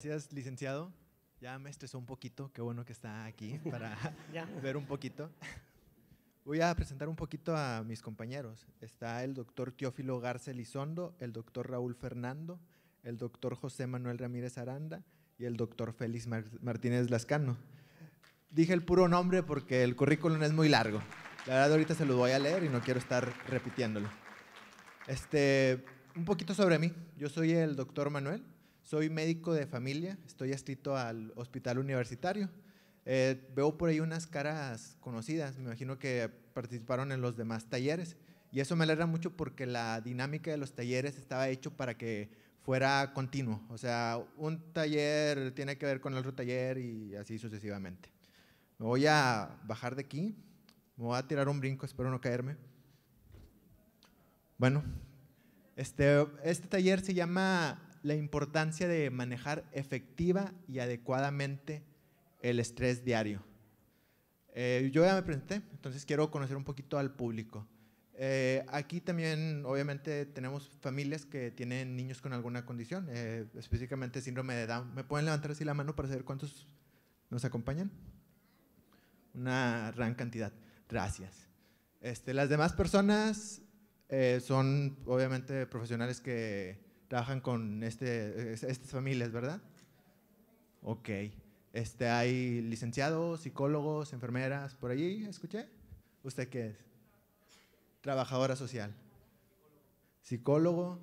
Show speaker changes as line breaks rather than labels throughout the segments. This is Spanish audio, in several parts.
Gracias,
licenciado. Ya me estresó un poquito, qué bueno que está aquí para ver un poquito. Voy a presentar un poquito a mis compañeros. Está el doctor Teófilo Garce Lizondo, el doctor Raúl Fernando, el doctor José Manuel Ramírez Aranda y el doctor Félix Martínez Lascano. Dije el puro nombre porque el currículum es muy largo. La verdad ahorita se lo voy a leer y no quiero estar repitiéndolo. Este, un poquito sobre mí. Yo soy el doctor Manuel, soy médico de familia, estoy adscrito al hospital universitario. Eh, veo por ahí unas caras conocidas, me imagino que participaron en los demás talleres. Y eso me alegra mucho porque la dinámica de los talleres estaba hecho para que fuera continuo. O sea, un taller tiene que ver con el otro taller y así sucesivamente. Me voy a bajar de aquí, me voy a tirar un brinco, espero no caerme. Bueno, este, este taller se llama la importancia de manejar efectiva y adecuadamente el estrés diario. Eh, yo ya me presenté, entonces quiero conocer un poquito al público. Eh, aquí también, obviamente, tenemos familias que tienen niños con alguna condición, eh, específicamente síndrome de Down. ¿Me pueden levantar así la mano para saber cuántos nos acompañan? Una gran cantidad. Gracias. Este, las demás personas son, obviamente, profesionales que trabajan con este, estas familias, ¿verdad? Ok. Este, hay licenciados, psicólogos, enfermeras, por allí, escuché. ¿Usted qué es? Trabajadora social. Psicólogo.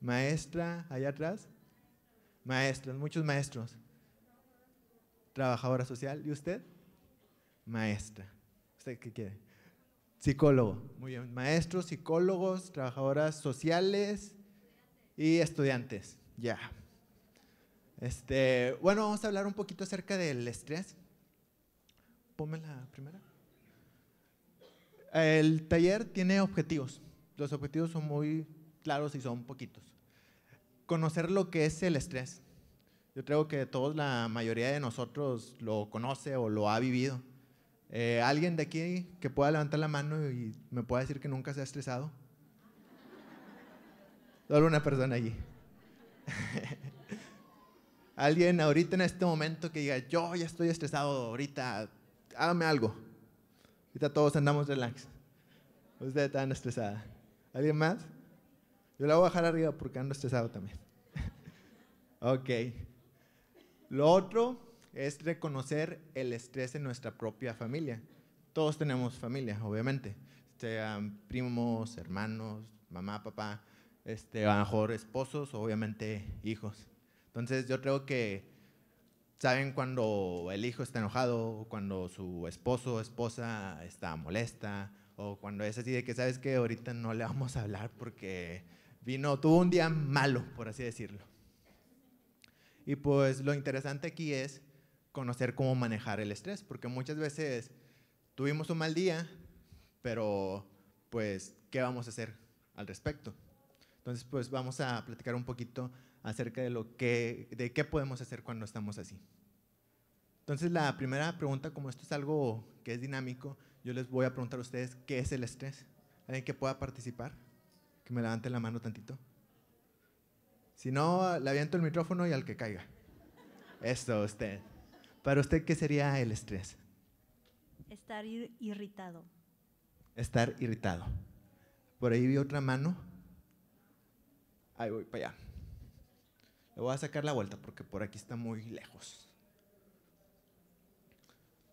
Maestra, allá atrás. Maestros, muchos maestros. Trabajadora social. ¿Y usted? Maestra. ¿Usted qué quiere? Psicólogo, muy bien. Maestros, psicólogos, trabajadoras sociales y estudiantes, ya. Este, bueno, vamos a hablar un poquito acerca del estrés. Ponme la primera. El taller tiene objetivos. Los objetivos son muy claros y son poquitos. Conocer lo que es el estrés. Yo creo que todos, la mayoría de nosotros lo conoce o lo ha vivido. Eh, ¿Alguien de aquí que pueda levantar la mano y me pueda decir que nunca se ha estresado? Solo una persona allí. Alguien ahorita en este momento que diga, yo ya estoy estresado, ahorita hágame algo. Ahorita todos andamos relax. Usted tan estresada. ¿Alguien más? Yo la voy a bajar arriba porque ando estresado también. ok. Lo otro es reconocer el estrés en nuestra propia familia. Todos tenemos familia, obviamente, sean primos, hermanos, mamá, papá, este, a lo mejor esposos, obviamente hijos. Entonces yo creo que saben cuando el hijo está enojado, cuando su esposo o esposa está molesta, o cuando es así de que sabes que ahorita no le vamos a hablar porque vino, tuvo un día malo, por así decirlo. Y pues lo interesante aquí es conocer cómo manejar el estrés, porque muchas veces tuvimos un mal día, pero pues, ¿qué vamos a hacer al respecto? Entonces, pues vamos a platicar un poquito acerca de, lo que, de qué podemos hacer cuando estamos así. Entonces, la primera pregunta, como esto es algo que es dinámico, yo les voy a preguntar a ustedes, ¿qué es el estrés? ¿Alguien que pueda participar? Que me levante la mano tantito. Si no, le aviento el micrófono y al que caiga. Esto, usted. Para usted, ¿qué sería el estrés?
Estar irritado.
Estar irritado. Por ahí vi otra mano. Ahí voy para allá. Le voy a sacar la vuelta porque por aquí está muy lejos.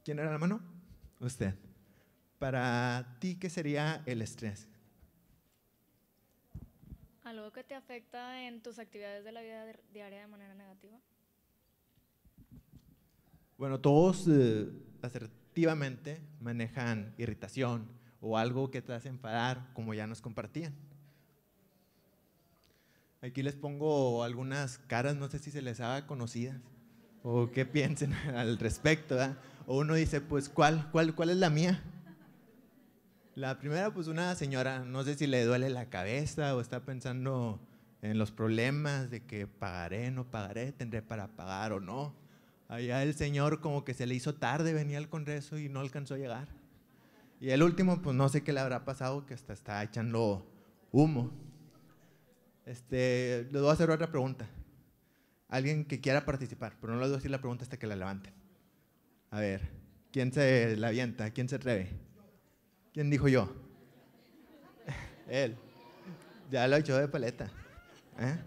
¿Quién era la mano? Usted. Para ti, ¿qué sería el estrés?
Algo que te afecta en tus actividades de la vida diaria de manera negativa.
Bueno, todos eh, asertivamente manejan irritación o algo que te hace enfadar, como ya nos compartían. Aquí les pongo algunas caras, no sé si se les haga conocidas o qué piensen al respecto. O uno dice, pues, ¿cuál, cuál, ¿cuál es la mía? La primera, pues una señora, no sé si le duele la cabeza o está pensando en los problemas de que pagaré, no pagaré, tendré para pagar o no. Allá el señor como que se le hizo tarde, venía al Congreso y no alcanzó a llegar. Y el último, pues no sé qué le habrá pasado, que hasta está echando humo. Este, les voy a hacer otra pregunta. Alguien que quiera participar, pero no le voy a decir la pregunta hasta que la levanten. A ver, ¿quién se la avienta? ¿Quién se atreve? ¿Quién dijo yo? Él. Ya lo echó de paleta. ¿eh?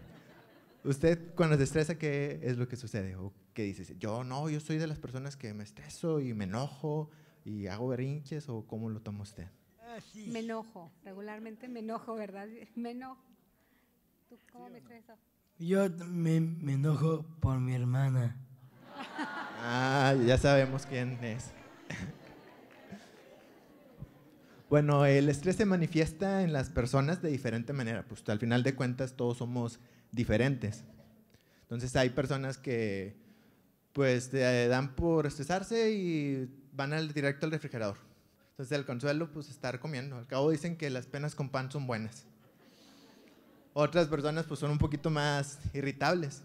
¿Usted cuando se estresa qué es lo que sucede? que dices, yo no, yo soy de las personas que me estreso y me enojo y hago berrinches o cómo lo toma usted?
Me enojo, regularmente me enojo, ¿verdad? Me enojo. ¿Tú cómo me estreso?
Yo me, me enojo por mi hermana. ah, ya sabemos quién es. bueno, el estrés se manifiesta en las personas de diferente manera, pues al final de cuentas todos somos diferentes. Entonces hay personas que pues eh, dan por estresarse y van al, directo al refrigerador. Entonces el consuelo, pues estar comiendo. Al cabo dicen que las penas con pan son buenas. Otras personas pues son un poquito más irritables.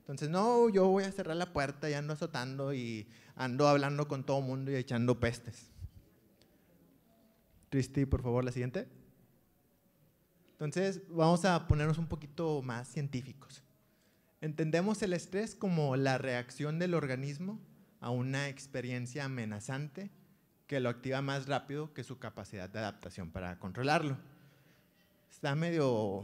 Entonces, no, yo voy a cerrar la puerta y ando azotando y ando hablando con todo el mundo y echando pestes. Tristi, por favor, la siguiente. Entonces, vamos a ponernos un poquito más científicos. Entendemos el estrés como la reacción del organismo a una experiencia amenazante que lo activa más rápido que su capacidad de adaptación para controlarlo. Está medio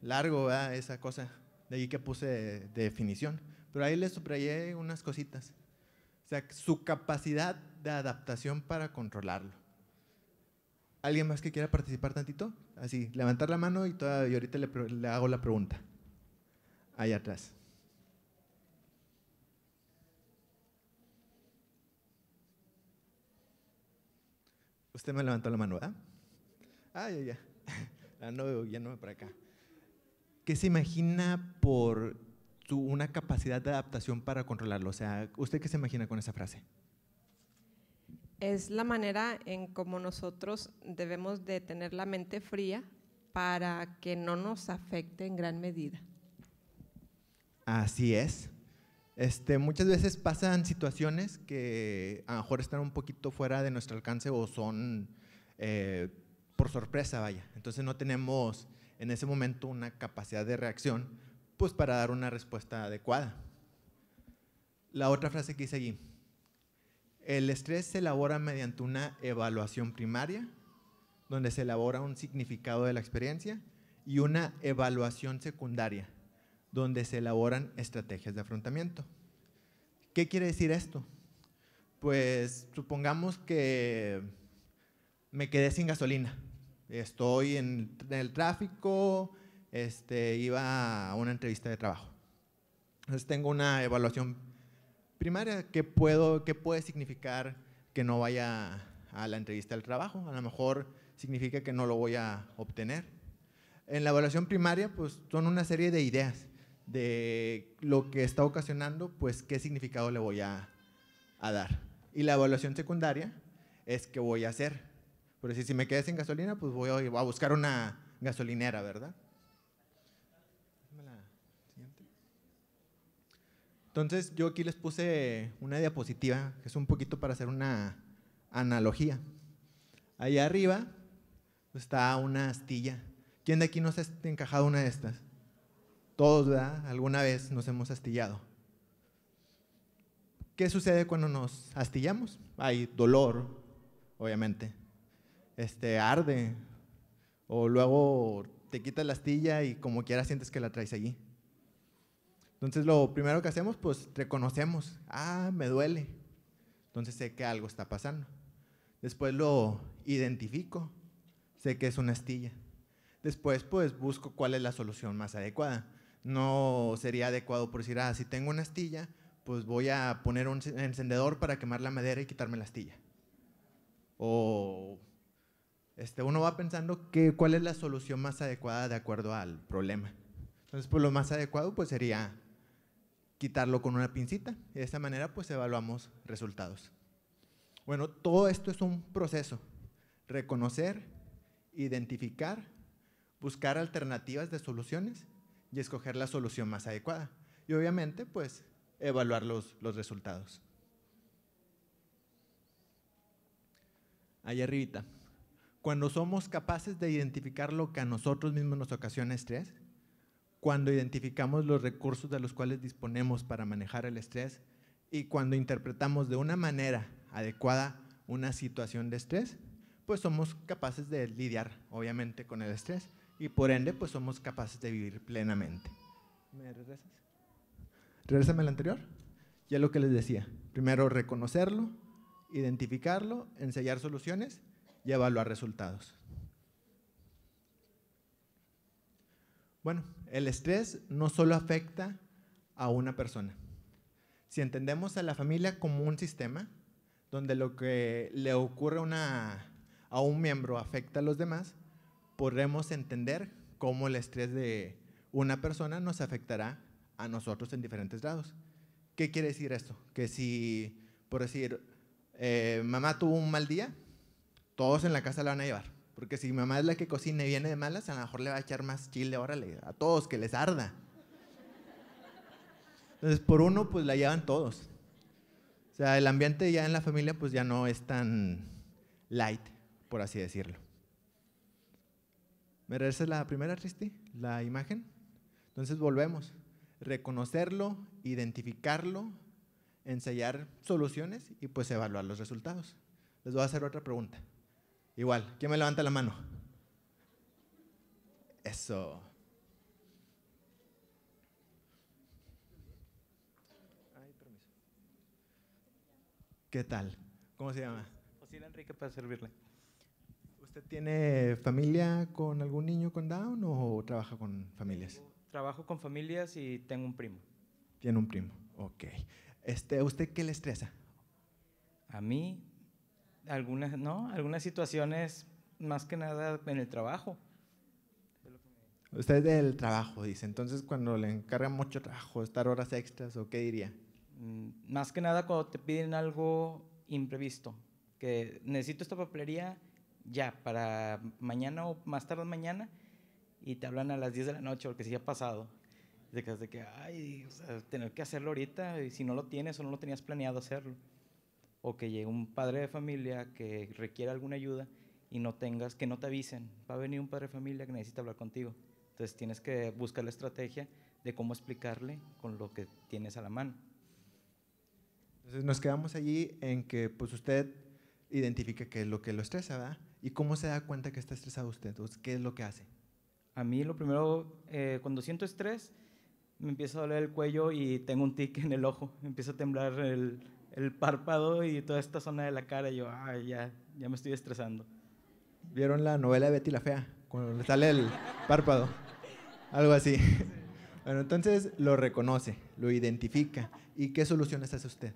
largo ¿verdad? esa cosa, de ahí que puse de, definición, pero ahí le subrayé unas cositas. O sea, su capacidad de adaptación para controlarlo. ¿Alguien más que quiera participar tantito? Así, levantar la mano y, y ahorita le hago la pregunta allá atrás. Usted me levantó la mano, ¿verdad? Ah, ya, ya. La no, ya no para acá. ¿Qué se imagina por tu, una capacidad de adaptación para controlarlo? O sea, ¿usted qué se imagina con esa frase?
Es la manera en cómo nosotros debemos de tener la mente fría para que no nos afecte en gran medida.
Así es. Este, muchas veces pasan situaciones que a lo mejor están un poquito fuera de nuestro alcance o son eh, por sorpresa, vaya. Entonces no tenemos en ese momento una capacidad de reacción pues para dar una respuesta adecuada. La otra frase que hice allí, el estrés se elabora mediante una evaluación primaria, donde se elabora un significado de la experiencia, y una evaluación secundaria, donde se elaboran estrategias de afrontamiento. ¿Qué quiere decir esto? Pues supongamos que me quedé sin gasolina, estoy en, el tráfico, este, iba a una entrevista de trabajo. Entonces tengo una evaluación primaria ¿qué puedo, puede significar que no vaya a la entrevista de trabajo, a lo mejor significa que no lo voy a obtener. En la evaluación primaria, pues son una serie de ideas de lo que está ocasionando, pues qué significado le voy a, dar. Y la evaluación secundaria es qué voy a hacer. Por decir, si me quedé sin gasolina, pues voy a, buscar una gasolinera, ¿verdad? Entonces yo aquí les puse una diapositiva, que es un poquito para hacer una analogía. Allá arriba está una astilla. ¿Quién de aquí no se ha encajado una de estas? Todos, ¿verdad? Alguna vez nos hemos astillado. ¿Qué sucede cuando nos astillamos? Hay dolor, obviamente. Este, arde. O luego te quitas la astilla y como quiera sientes que la traes allí. Entonces lo primero que hacemos, pues reconocemos, ah, me duele. Entonces sé que algo está pasando. Después lo identifico, sé que es una astilla. Después pues busco cuál es la solución más adecuada no sería adecuado por decir, ah, si tengo una astilla, pues voy a poner un encendedor para quemar la madera y quitarme la astilla. O este, uno va pensando cuál es la solución más adecuada de acuerdo al problema. Entonces, pues lo más adecuado pues sería quitarlo con una pincita y de esa manera pues evaluamos resultados. Bueno, todo esto es un proceso. Reconocer, identificar, buscar alternativas de soluciones y escoger la solución más adecuada. Y obviamente, pues, evaluar los, los resultados. Allá arribita. Cuando somos capaces de identificar lo que a nosotros mismos nos ocasiona estrés, cuando identificamos los recursos de los cuales disponemos para manejar el estrés y cuando interpretamos de una manera adecuada una situación de estrés, pues somos capaces de lidiar, obviamente, con el estrés y por ende pues somos capaces de vivir plenamente. ¿Me regresas? Regresame al anterior. Ya lo que les decía. Primero reconocerlo, identificarlo, ensayar soluciones y evaluar resultados. Bueno, el estrés no solo afecta a una persona. Si entendemos a la familia como un sistema donde lo que le ocurre a un miembro afecta a los demás, podremos entender cómo el estrés de una persona nos afectará a nosotros en diferentes lados. ¿Qué quiere decir esto? Que si, por decir, eh, mamá tuvo un mal día, todos en la casa la van a llevar. Porque si mamá es la que cocina y viene de malas, a lo mejor le va a echar más chile, órale, a todos, que les arda. Entonces, por uno, pues la llevan todos. O sea, el ambiente ya en la familia, pues ya no es tan light, por así decirlo. ¿Me la primera, tristi? La imagen. Entonces volvemos. Reconocerlo, identificarlo, ensayar soluciones y pues evaluar los resultados. Les voy a hacer otra pregunta. Igual, ¿quién me levanta la mano? Eso. ¿Qué tal? ¿Cómo se llama? José Enrique
para servirle. ¿Usted
tiene
familia con algún niño con Down o trabaja con familias?
Trabajo con familias y tengo un primo. Tiene un primo, ok. Este, usted qué le estresa? A mí, algunas, no, algunas situaciones más que nada en el trabajo.
Usted es del trabajo, dice. Entonces, cuando le encargan mucho trabajo, estar horas extras, ¿o qué diría?
Mm, más que nada cuando te piden algo imprevisto, que necesito esta papelería ya, para mañana o más tarde mañana, y te hablan a las 10 de la noche, porque si ya ha pasado. De que, de que ay, tener que hacerlo ahorita, y si no lo tienes o no lo tenías planeado hacerlo. O que llegue un padre de familia que requiera alguna ayuda y no tengas, que no te avisen. Va a venir un padre de familia que necesita hablar contigo. Entonces tienes que buscar la estrategia de cómo explicarle con lo que tienes a la mano.
Entonces nos quedamos allí en que pues usted identifica
qué es lo que lo estresa, ¿verdad? ¿Y cómo se da cuenta que está estresado usted? ¿qué es lo que hace? A mí lo primero, eh, cuando siento estrés, me empieza a doler el cuello y tengo un tic en el ojo, me empieza a temblar el, párpado y toda esta zona de la cara, y yo, ay, ya, ya me estoy estresando.
¿Vieron la novela de Betty la Fea? Cuando le sale el párpado, algo así. Bueno, entonces lo reconoce, lo identifica. ¿Y qué soluciones hace usted?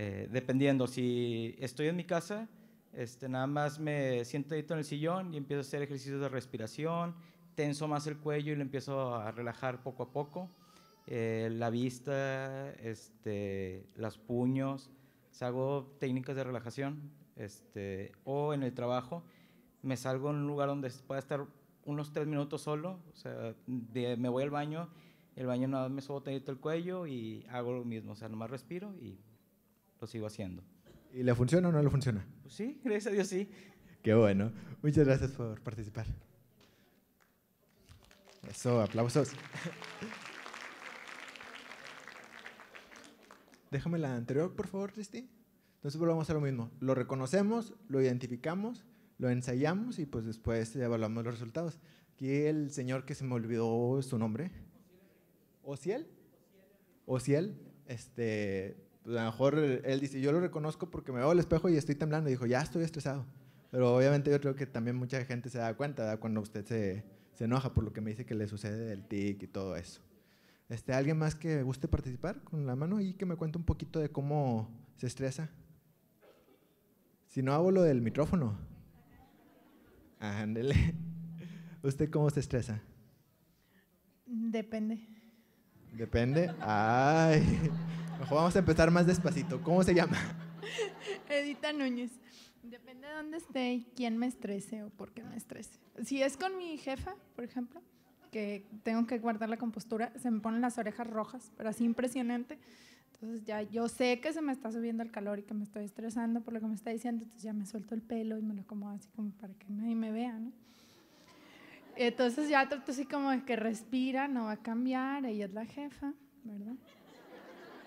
Eh, dependiendo, si estoy en mi casa, este, nada más me siento en el sillón y empiezo a hacer ejercicios de respiración, tenso más el cuello y lo empiezo a relajar poco a poco. Eh, la vista, este, los puños, o sea, hago técnicas de relajación. Este, o en el trabajo, me salgo a un lugar donde pueda estar unos tres minutos solo, o sea, me voy al baño, el baño nada más me tenito el cuello y hago lo mismo, o sea, nomás respiro y lo sigo haciendo.
¿Y le funciona o no le funciona?
Pues sí, gracias a Dios sí.
Qué bueno. Muchas gracias por participar. Eso, aplausos. Déjame la anterior, por favor, Cristi. Entonces volvamos a lo mismo. Lo reconocemos, lo identificamos, lo ensayamos y pues después evaluamos los resultados. Aquí el señor que se me olvidó su nombre. ¿Ociel? ¿Ociel? Este, a lo mejor él dice, yo lo reconozco porque me veo al espejo y estoy temblando. dijo, ya estoy estresado. Pero obviamente yo creo que también mucha gente se da cuenta cuando usted se, enoja por lo que me dice que le sucede del tic y todo eso. Este, ¿Alguien más que guste participar con la mano y que me cuente un poquito de cómo se estresa? Si no, hago lo del micrófono. Ándele. ¿Usted cómo se estresa?
Depende.
¿Depende? Ay vamos a empezar más despacito. ¿Cómo se llama?
Edita Núñez. Depende de dónde esté y quién me estrese o por qué me estrese. Si es con mi jefa, por ejemplo, que tengo que guardar la compostura, se me ponen las orejas rojas, pero así impresionante. Entonces ya yo sé que se me está subiendo el calor y que me estoy estresando por lo que me está diciendo, entonces ya me suelto el pelo y me lo acomodo así como para que nadie me vea, ¿no? Entonces ya trato así como de que respira, no va a cambiar, ella es la jefa, ¿verdad?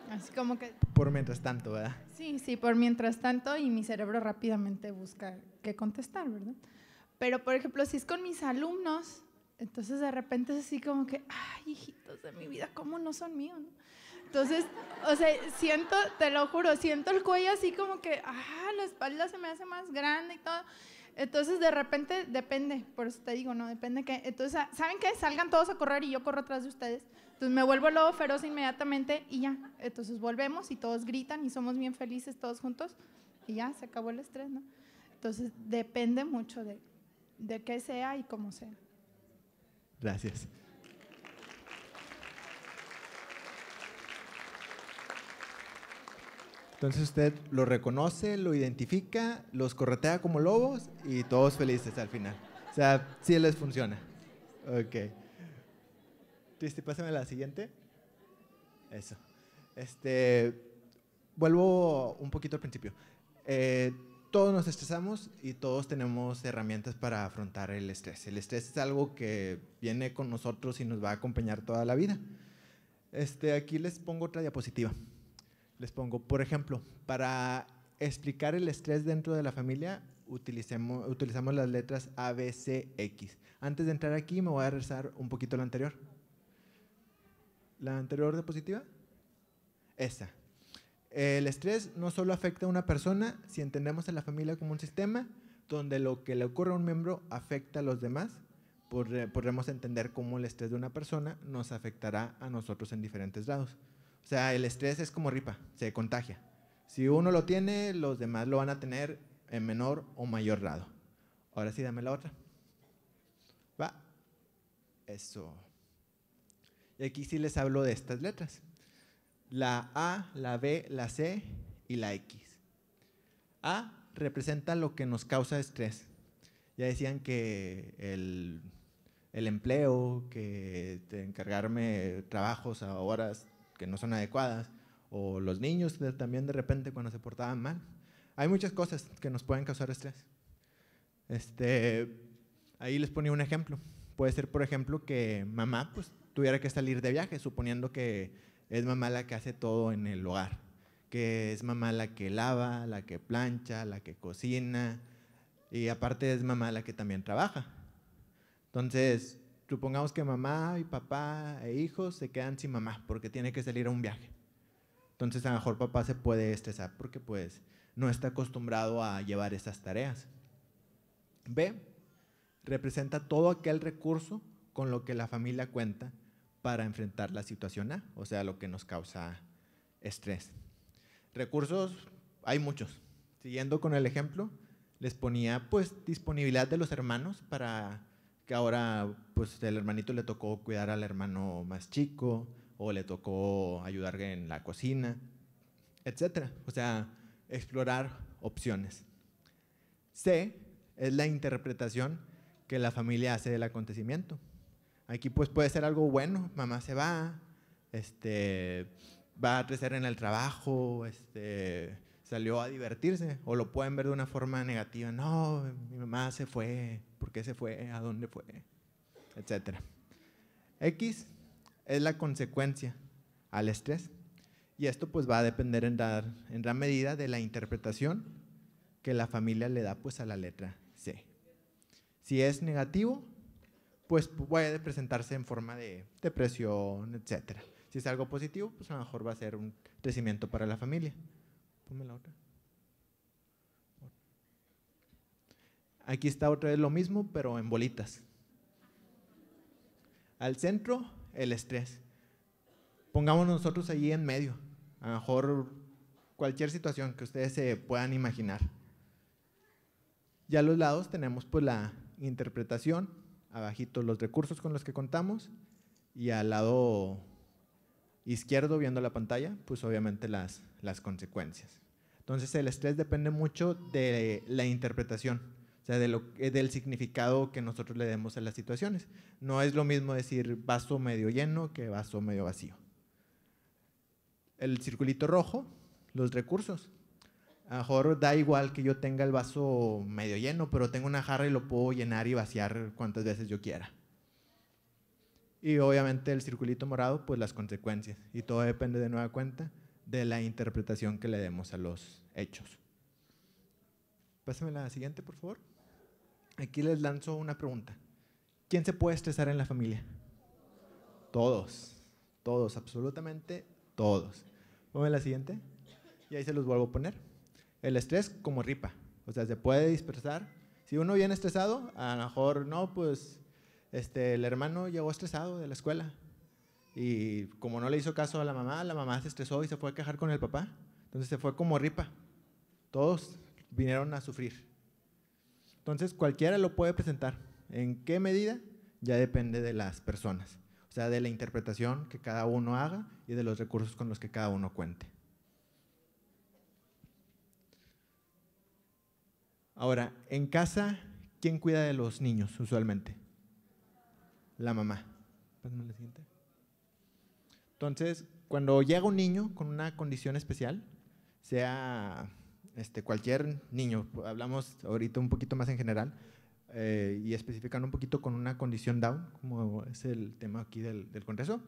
Así como que...
Por mientras tanto, ¿verdad?
Sí, sí, por mientras tanto y mi cerebro rápidamente busca qué contestar, ¿verdad? Pero, por ejemplo, si es con mis alumnos, entonces de repente es así como que, ay, hijitos de mi vida, ¿cómo no son míos? Entonces, o sea, siento, te lo juro, siento el cuello así como que, ah, la espalda se me hace más grande y todo. Entonces, de repente, depende, por eso te digo, ¿no? Depende que, entonces, ¿saben qué? Salgan todos a correr y yo corro atrás de ustedes. Entonces me vuelvo lobo feroz inmediatamente y ya. Entonces volvemos y todos gritan y somos bien felices todos juntos y ya se acabó el estrés, ¿no? Entonces depende mucho de, de qué sea y cómo sea.
Gracias. Entonces usted lo reconoce, lo identifica, los corretea como lobos y todos felices al final. O sea, sí les funciona. Ok. Triste, pásame la siguiente. Eso. Este, vuelvo un poquito al principio. Eh, todos nos estresamos y todos tenemos herramientas para afrontar el estrés. El estrés es algo que viene con nosotros y nos va a acompañar toda la vida. Este, aquí les pongo otra diapositiva. Les pongo, por ejemplo, para explicar el estrés dentro de la familia, utilizamos las letras ABCX. X. Antes de entrar aquí, me voy a regresar un poquito a lo anterior la anterior diapositiva. Esa. El estrés no solo afecta a una persona, si entendemos a la familia como un sistema donde lo que le ocurre a un miembro afecta a los demás, podremos entender cómo el estrés de una persona nos afectará a nosotros en diferentes lados. O sea, el estrés es como ripa, se contagia. Si uno lo tiene, los demás lo van a tener en menor o mayor grado. Ahora sí, dame la otra. Va. Eso. Y aquí sí les hablo de estas letras. La A, la B, la C y la X. A representa lo que nos causa estrés. Ya decían que el, empleo, que encargarme trabajos a horas que no son adecuadas, o los niños también de repente cuando se portaban mal. Hay muchas cosas que nos pueden causar estrés. Este, ahí les ponía un ejemplo. Puede ser, por ejemplo, que mamá pues, tuviera que salir de viaje, suponiendo que es mamá la que hace todo en el hogar, que es mamá la que lava, la que plancha, la que cocina, y aparte es mamá la que también trabaja. Entonces, supongamos que mamá y papá e hijos se quedan sin mamá porque tiene que salir a un viaje. Entonces, a lo mejor papá se puede estresar porque pues no está acostumbrado a llevar esas tareas. B representa todo aquel recurso con lo que la familia cuenta para enfrentar la situación A, o sea, lo que nos causa estrés. Recursos, hay muchos. Siguiendo con el ejemplo, les ponía pues disponibilidad de los hermanos para que ahora pues el hermanito le tocó cuidar al hermano más chico o le tocó ayudar en la cocina, etcétera. O sea, explorar opciones. C es la interpretación que la familia hace del acontecimiento. Aquí pues puede ser algo bueno, mamá se va, este, va a crecer en el trabajo, este, salió a divertirse, o lo pueden ver de una forma negativa, no, mi mamá se fue, ¿por qué se fue? ¿A dónde fue? Etcétera. X es la consecuencia al estrés. Y esto pues va a depender en gran, en gran medida de la interpretación que la familia le da pues a la letra C. Si es negativo, pues puede presentarse en forma de depresión, etc. Si es algo positivo, pues a lo mejor va a ser un crecimiento para la familia. la otra. Aquí está otra vez lo mismo, pero en bolitas. Al centro, el estrés. Pongamos nosotros allí en medio. A lo mejor cualquier situación que ustedes se puedan imaginar. Y a los lados tenemos pues la interpretación abajito los recursos con los que contamos y al lado izquierdo viendo la pantalla, pues obviamente las, consecuencias. Entonces el estrés depende mucho de la interpretación, o sea, de lo, eh, del significado que nosotros le demos a las situaciones. No es lo mismo decir vaso medio lleno que vaso medio vacío. El circulito rojo, los recursos. A mejor da igual que yo tenga el vaso medio lleno, pero tengo una jarra y lo puedo llenar y vaciar cuantas veces yo quiera. Y obviamente el circulito morado, pues las consecuencias. Y todo depende de nueva cuenta de la interpretación que le demos a los hechos. Pásame la siguiente, por favor. Aquí les lanzo una pregunta. ¿Quién se puede estresar en la familia? Todos, todos, absolutamente todos. Pónganme la siguiente y ahí se los vuelvo a poner el estrés como ripa, o sea, se puede dispersar. Si uno viene estresado, a lo mejor no, pues este, el hermano llegó estresado de la escuela y como no le hizo caso a la mamá, la mamá se estresó y se fue a quejar con el papá, entonces se fue como ripa. Todos vinieron a sufrir. Entonces cualquiera lo puede presentar. ¿En qué medida? Ya depende de las personas, o sea, de la interpretación que cada uno haga y de los recursos con los que cada uno cuente. Ahora, en casa, ¿quién cuida de los niños usualmente? La mamá. Entonces, cuando llega un niño con una condición especial, sea este, cualquier niño, hablamos ahorita un poquito más en general, eh, y especificando un poquito con una condición down, como es el tema aquí del, del Congreso,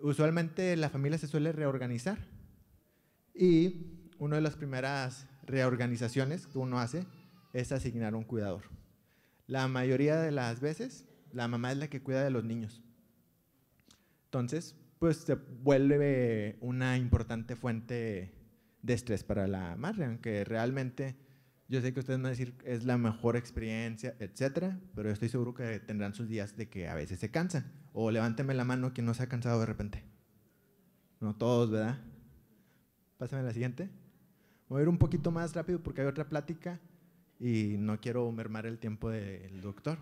usualmente la familia se suele reorganizar y una de las primeras reorganizaciones que uno hace es asignar un cuidador. La mayoría de las veces, la mamá es la que cuida de los niños. Entonces, pues se vuelve una importante fuente de estrés para la madre, aunque realmente yo sé que ustedes van a decir es la mejor experiencia, etcétera, pero estoy seguro que tendrán sus días de que a veces se cansan. O levánteme la mano quien no se ha cansado de repente. No todos, ¿verdad? Pásame la siguiente. Voy a ir un poquito más rápido porque hay otra plática y no quiero mermar el tiempo del doctor.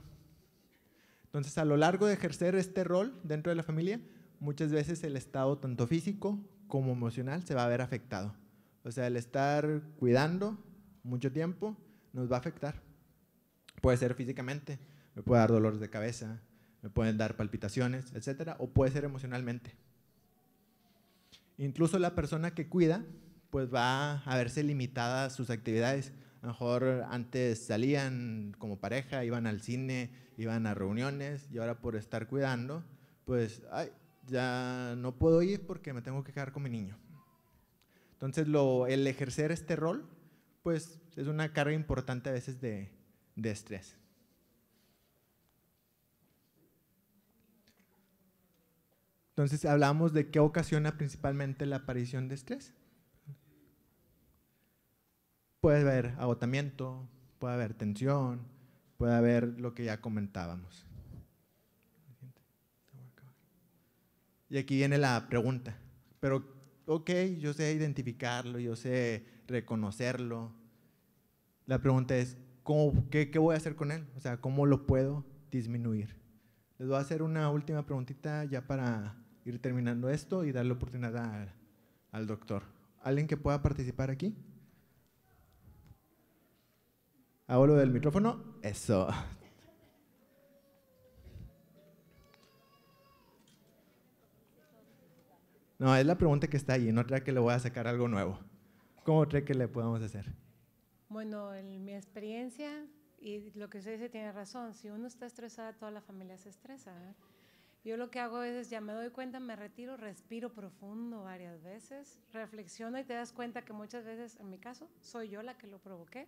Entonces, a lo largo de ejercer este rol dentro de la familia, muchas veces el estado tanto físico como emocional se va a ver afectado. O sea, el estar cuidando mucho tiempo nos va a afectar. Puede ser físicamente, me puede dar dolores de cabeza, me pueden dar palpitaciones, etcétera, o puede ser emocionalmente. Incluso la persona que cuida, pues va a verse limitada a sus actividades mejor antes salían como pareja, iban al cine, iban a reuniones y ahora por estar cuidando, pues ay, ya no puedo ir porque me tengo que quedar con mi niño. Entonces el ejercer este rol, pues es una carga importante a veces de estrés. Entonces hablamos de qué ocasiona principalmente la aparición de estrés puede haber agotamiento, puede haber tensión, puede haber lo que ya comentábamos. Y aquí viene la pregunta. Pero, ok, yo sé identificarlo, yo sé reconocerlo. La pregunta es, qué, voy a hacer con él? O sea, ¿cómo lo puedo disminuir? Les voy a hacer una última preguntita ya para ir terminando esto y darle oportunidad al doctor. ¿Alguien que pueda participar aquí? Hago lo del micrófono. Eso. No, es la pregunta que está ahí. No trae que le voy a sacar algo nuevo. ¿Cómo cree que le podemos hacer?
Bueno, en mi experiencia y lo que usted dice tiene razón. Si uno está estresado, toda la familia se estresa. ¿eh? Yo lo que hago es, ya me doy cuenta, me retiro, respiro profundo varias veces, reflexiono y te das cuenta que muchas veces, en mi caso, soy yo la que lo provoqué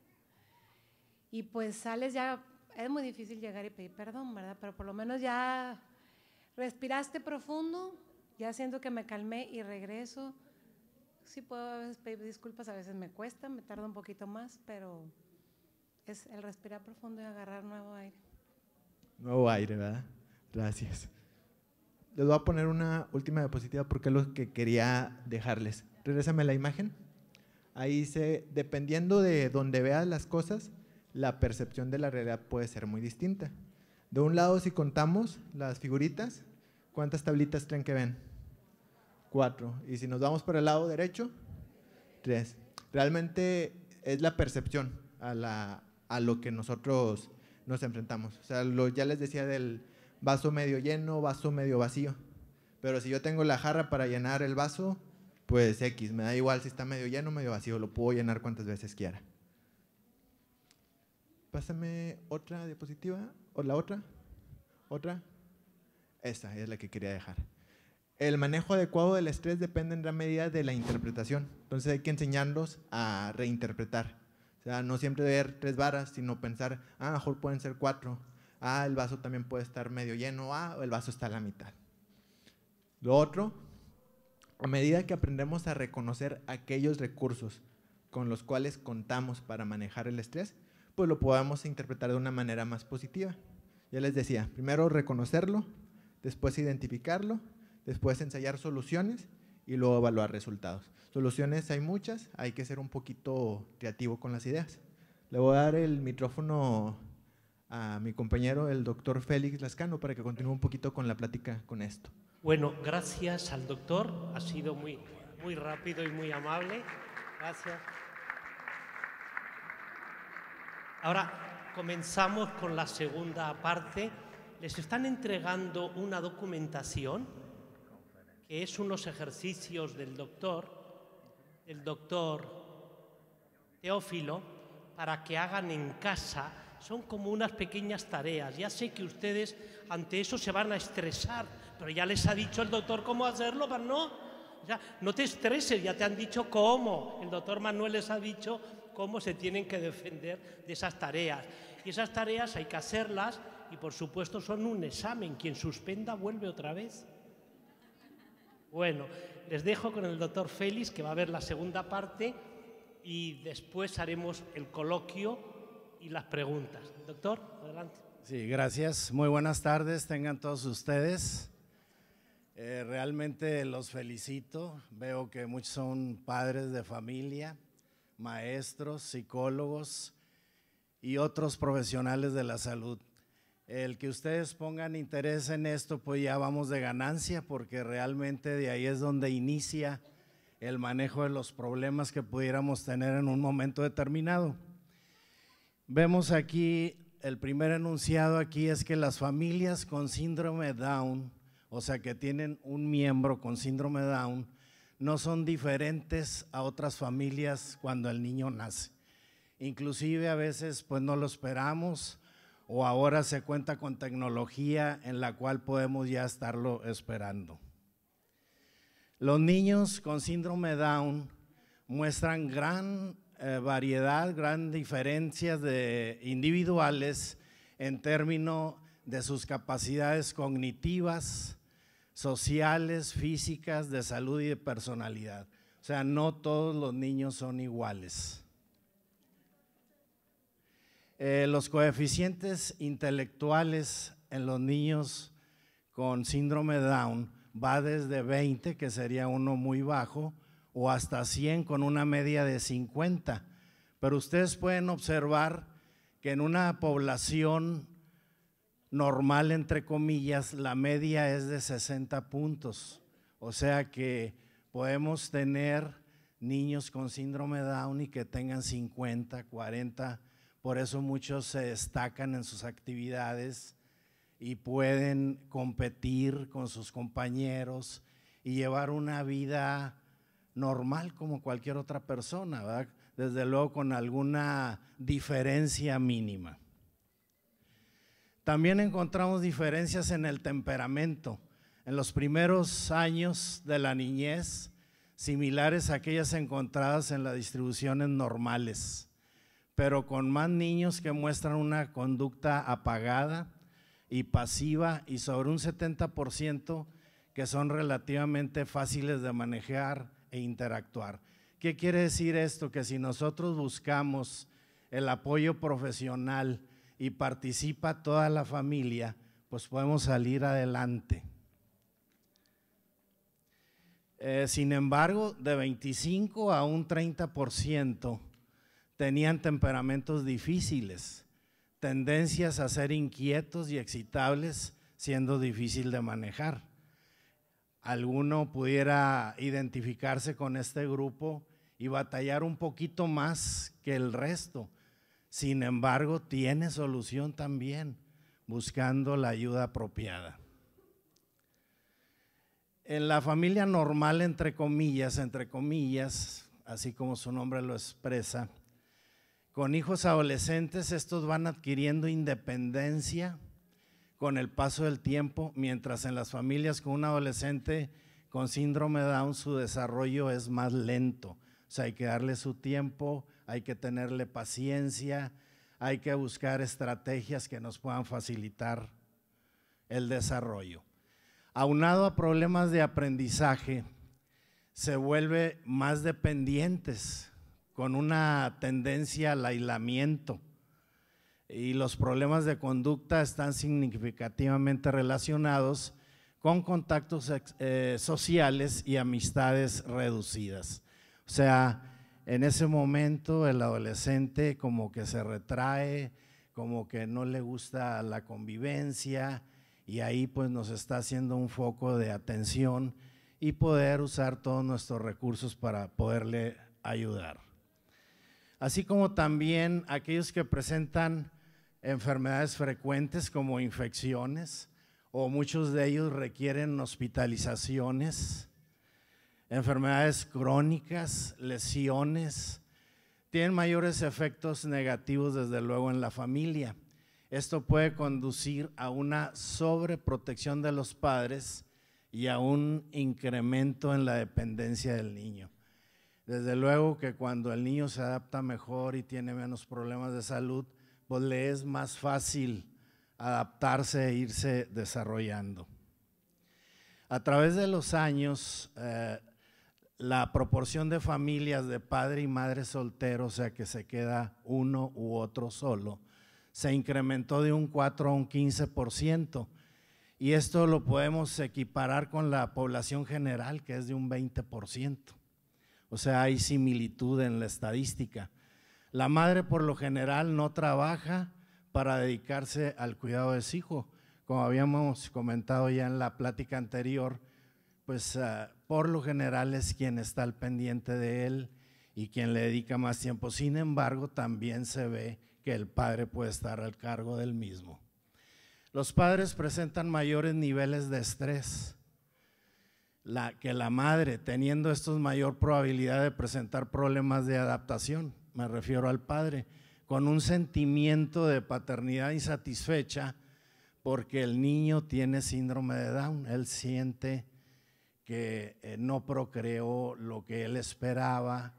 y pues sales ya, es muy difícil llegar y pedir perdón, ¿verdad? Pero por lo menos ya respiraste profundo, ya siento que me calmé y regreso. Sí puedo a veces pedir disculpas, a veces me cuesta, me tarda un poquito más, pero es el respirar profundo y agarrar nuevo aire.
Nuevo aire, ¿verdad? Gracias. Les voy a poner una última diapositiva porque es lo que quería dejarles. Regrésame la imagen. Ahí dice, dependiendo de donde veas las cosas, la percepción de la realidad puede ser muy distinta. De un lado, si contamos las figuritas, ¿cuántas tablitas creen que ven? Cuatro. Y si nos vamos para el lado derecho, tres. Realmente es la percepción a, lo que nosotros nos enfrentamos. O sea, ya les decía del vaso medio lleno, vaso medio vacío. Pero si yo tengo la jarra para llenar el vaso, pues X, me da igual si está medio lleno o medio vacío, lo puedo llenar cuantas veces quiera. Pásame otra diapositiva, o la otra, otra. Esta es la que quería dejar. El manejo adecuado del estrés depende en gran medida de la interpretación. Entonces hay que enseñarlos a reinterpretar. O sea, no siempre ver tres varas, sino pensar, ah, mejor pueden ser cuatro. Ah, el vaso también puede estar medio lleno. Ah, el vaso está a la mitad. Lo otro, a medida que aprendemos a reconocer aquellos recursos con los cuales contamos para manejar el estrés, pues lo podamos interpretar de una manera más positiva. Ya les decía, primero reconocerlo, después identificarlo, después ensayar soluciones y luego evaluar resultados. Soluciones hay muchas, hay que ser un poquito creativo con las ideas. Le voy a dar el micrófono a mi compañero, el doctor Félix Lascano, para que continúe un poquito con la plática con esto.
Bueno, gracias al doctor, ha sido muy, muy rápido y muy amable. Gracias. Ahora comenzamos con la segunda parte. Les están entregando una documentación que es unos ejercicios del doctor, el doctor Teófilo, para que hagan en casa. Son como unas pequeñas tareas. Ya sé que ustedes ante eso se van a estresar, pero ya les ha dicho el doctor cómo hacerlo, pero no. Ya, no te estreses, ya te han dicho cómo. El doctor Manuel les ha dicho cómo se tienen que defender de esas tareas. Y esas tareas hay que hacerlas y por supuesto son un examen. Quien suspenda vuelve otra vez. Bueno, les dejo con el doctor Félix que va a ver la segunda parte y después haremos el coloquio y las preguntas. Doctor, adelante.
Sí, gracias. Muy buenas tardes, tengan todos ustedes. Eh, realmente los felicito. Veo que muchos son padres de familia maestros, psicólogos y otros profesionales de la salud. El que ustedes pongan interés en esto, pues ya vamos de ganancia, porque realmente de ahí es donde inicia el manejo de los problemas que pudiéramos tener en un momento determinado. Vemos aquí, el primer enunciado aquí es que las familias con síndrome Down, o sea que tienen un miembro con síndrome Down, no son diferentes a otras familias cuando el niño nace. Inclusive a veces pues no lo esperamos o ahora se cuenta con tecnología en la cual podemos ya estarlo esperando. Los niños con síndrome Down muestran gran eh, variedad, gran diferencia de individuales en términos de sus capacidades cognitivas, sociales, físicas, de salud y de personalidad. O sea, no todos los niños son iguales. Eh, los coeficientes intelectuales en los niños con síndrome Down va desde 20, que sería uno muy bajo, o hasta 100 con una media de 50. Pero ustedes pueden observar que en una población normal, entre comillas, la media es de 60 puntos. O sea que podemos tener niños con síndrome Down y que tengan 50, 40. Por eso muchos se destacan en sus actividades y pueden competir con sus compañeros y llevar una vida normal como cualquier otra persona, desde luego con alguna diferencia mínima. También encontramos diferencias en el temperamento. En los primeros años de la niñez, similares a aquellas encontradas en las distribuciones normales, pero con más niños que muestran una conducta apagada y pasiva y sobre un 70% que son relativamente fáciles de manejar e interactuar. ¿Qué quiere decir esto? Que si nosotros buscamos el apoyo profesional, y participa toda la familia, pues podemos salir adelante. Eh, sin embargo, de 25 a un 30% tenían temperamentos difíciles, tendencias a ser inquietos y excitables, siendo difícil de manejar. Alguno pudiera identificarse con este grupo y batallar un poquito más que el resto sin embargo, tiene solución también, buscando la ayuda apropiada. En la familia normal, entre comillas, entre comillas, así como su nombre lo expresa, con hijos adolescentes estos van adquiriendo independencia con el paso del tiempo, mientras en las familias con un adolescente con síndrome Down su desarrollo es más lento. O sea, hay que darle su tiempo, hay que tenerle paciencia, hay que buscar estrategias que nos puedan facilitar el desarrollo. Aunado a problemas de aprendizaje, se vuelve más dependientes, con una tendencia al aislamiento. Y los problemas de conducta están significativamente relacionados con contactos eh, sociales y amistades reducidas. O sea, en ese momento el adolescente como que se retrae, como que no le gusta la convivencia y ahí pues nos está haciendo un foco de atención y poder usar todos nuestros recursos para poderle ayudar. Así como también aquellos que presentan enfermedades frecuentes como infecciones o muchos de ellos requieren hospitalizaciones enfermedades crónicas, lesiones, tienen mayores efectos negativos desde luego en la familia. Esto puede conducir a una sobreprotección de los padres y a un incremento en la dependencia del niño. Desde luego que cuando el niño se adapta mejor y tiene menos problemas de salud, pues le es más fácil adaptarse e irse desarrollando. A través de los años, eh, la proporción de familias de padre y madre soltero, o sea que se queda uno u otro solo, se incrementó de un 4 a un 15%. Y esto lo podemos equiparar con la población general, que es de un 20%. O sea, hay similitud en la estadística. La madre por lo general no trabaja para dedicarse al cuidado de su hijo. Como habíamos comentado ya en la plática anterior, pues ah, por lo general es quien está al pendiente de él y quien le dedica más tiempo. Sin embargo, también se ve que el padre puede estar al cargo del mismo. Los padres presentan mayores niveles de estrés que la madre, teniendo estos mayor probabilidad de presentar problemas de adaptación, me refiero al padre, con un sentimiento de paternidad insatisfecha porque el niño tiene síndrome de Down, él siente que eh, no procreó lo que él esperaba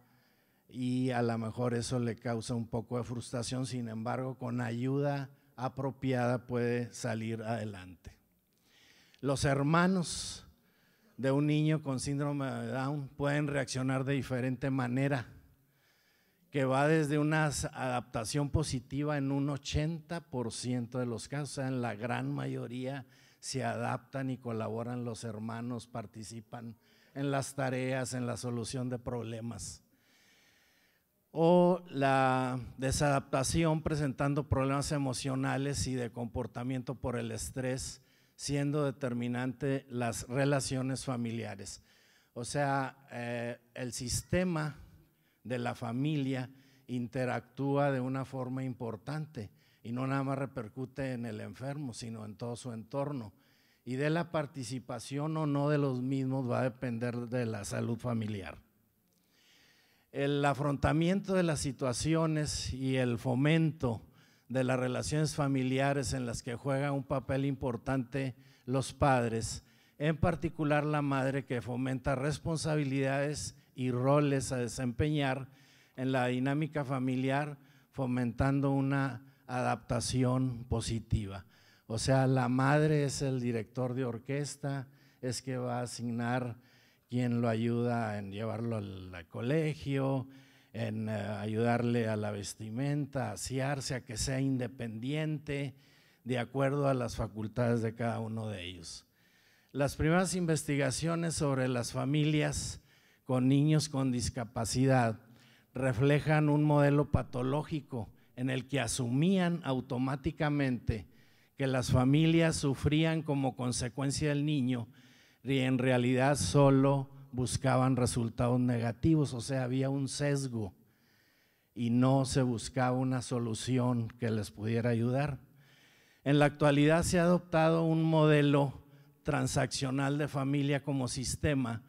y a lo mejor eso le causa un poco de frustración, sin embargo, con ayuda apropiada puede salir adelante. Los hermanos de un niño con síndrome de Down pueden reaccionar de diferente manera, que va desde una adaptación positiva en un 80% de los casos, en la gran mayoría de se adaptan y colaboran los hermanos, participan en las tareas, en la solución de problemas. O la desadaptación presentando problemas emocionales y de comportamiento por el estrés, siendo determinante las relaciones familiares. O sea, eh, el sistema de la familia interactúa de una forma importante y no nada más repercute en el enfermo, sino en todo su entorno. Y de la participación o no de los mismos va a depender de la salud familiar. El afrontamiento de las situaciones y el fomento de las relaciones familiares en las que juega un papel importante los padres, en particular la madre que fomenta responsabilidades y roles a desempeñar en la dinámica familiar, fomentando una adaptación positiva. O sea, la madre es el director de orquesta, es que va a asignar quien lo ayuda en llevarlo al, colegio, en eh, ayudarle a la vestimenta, a asearse, a que sea independiente, de acuerdo a las facultades de cada uno de ellos. Las primeras investigaciones sobre las familias con niños con discapacidad reflejan un modelo patológico en el que asumían automáticamente que las familias sufrían como consecuencia del niño y en realidad solo buscaban resultados negativos, o sea, había un sesgo y no se buscaba una solución que les pudiera ayudar. En la actualidad se ha adoptado un modelo transaccional de familia como sistema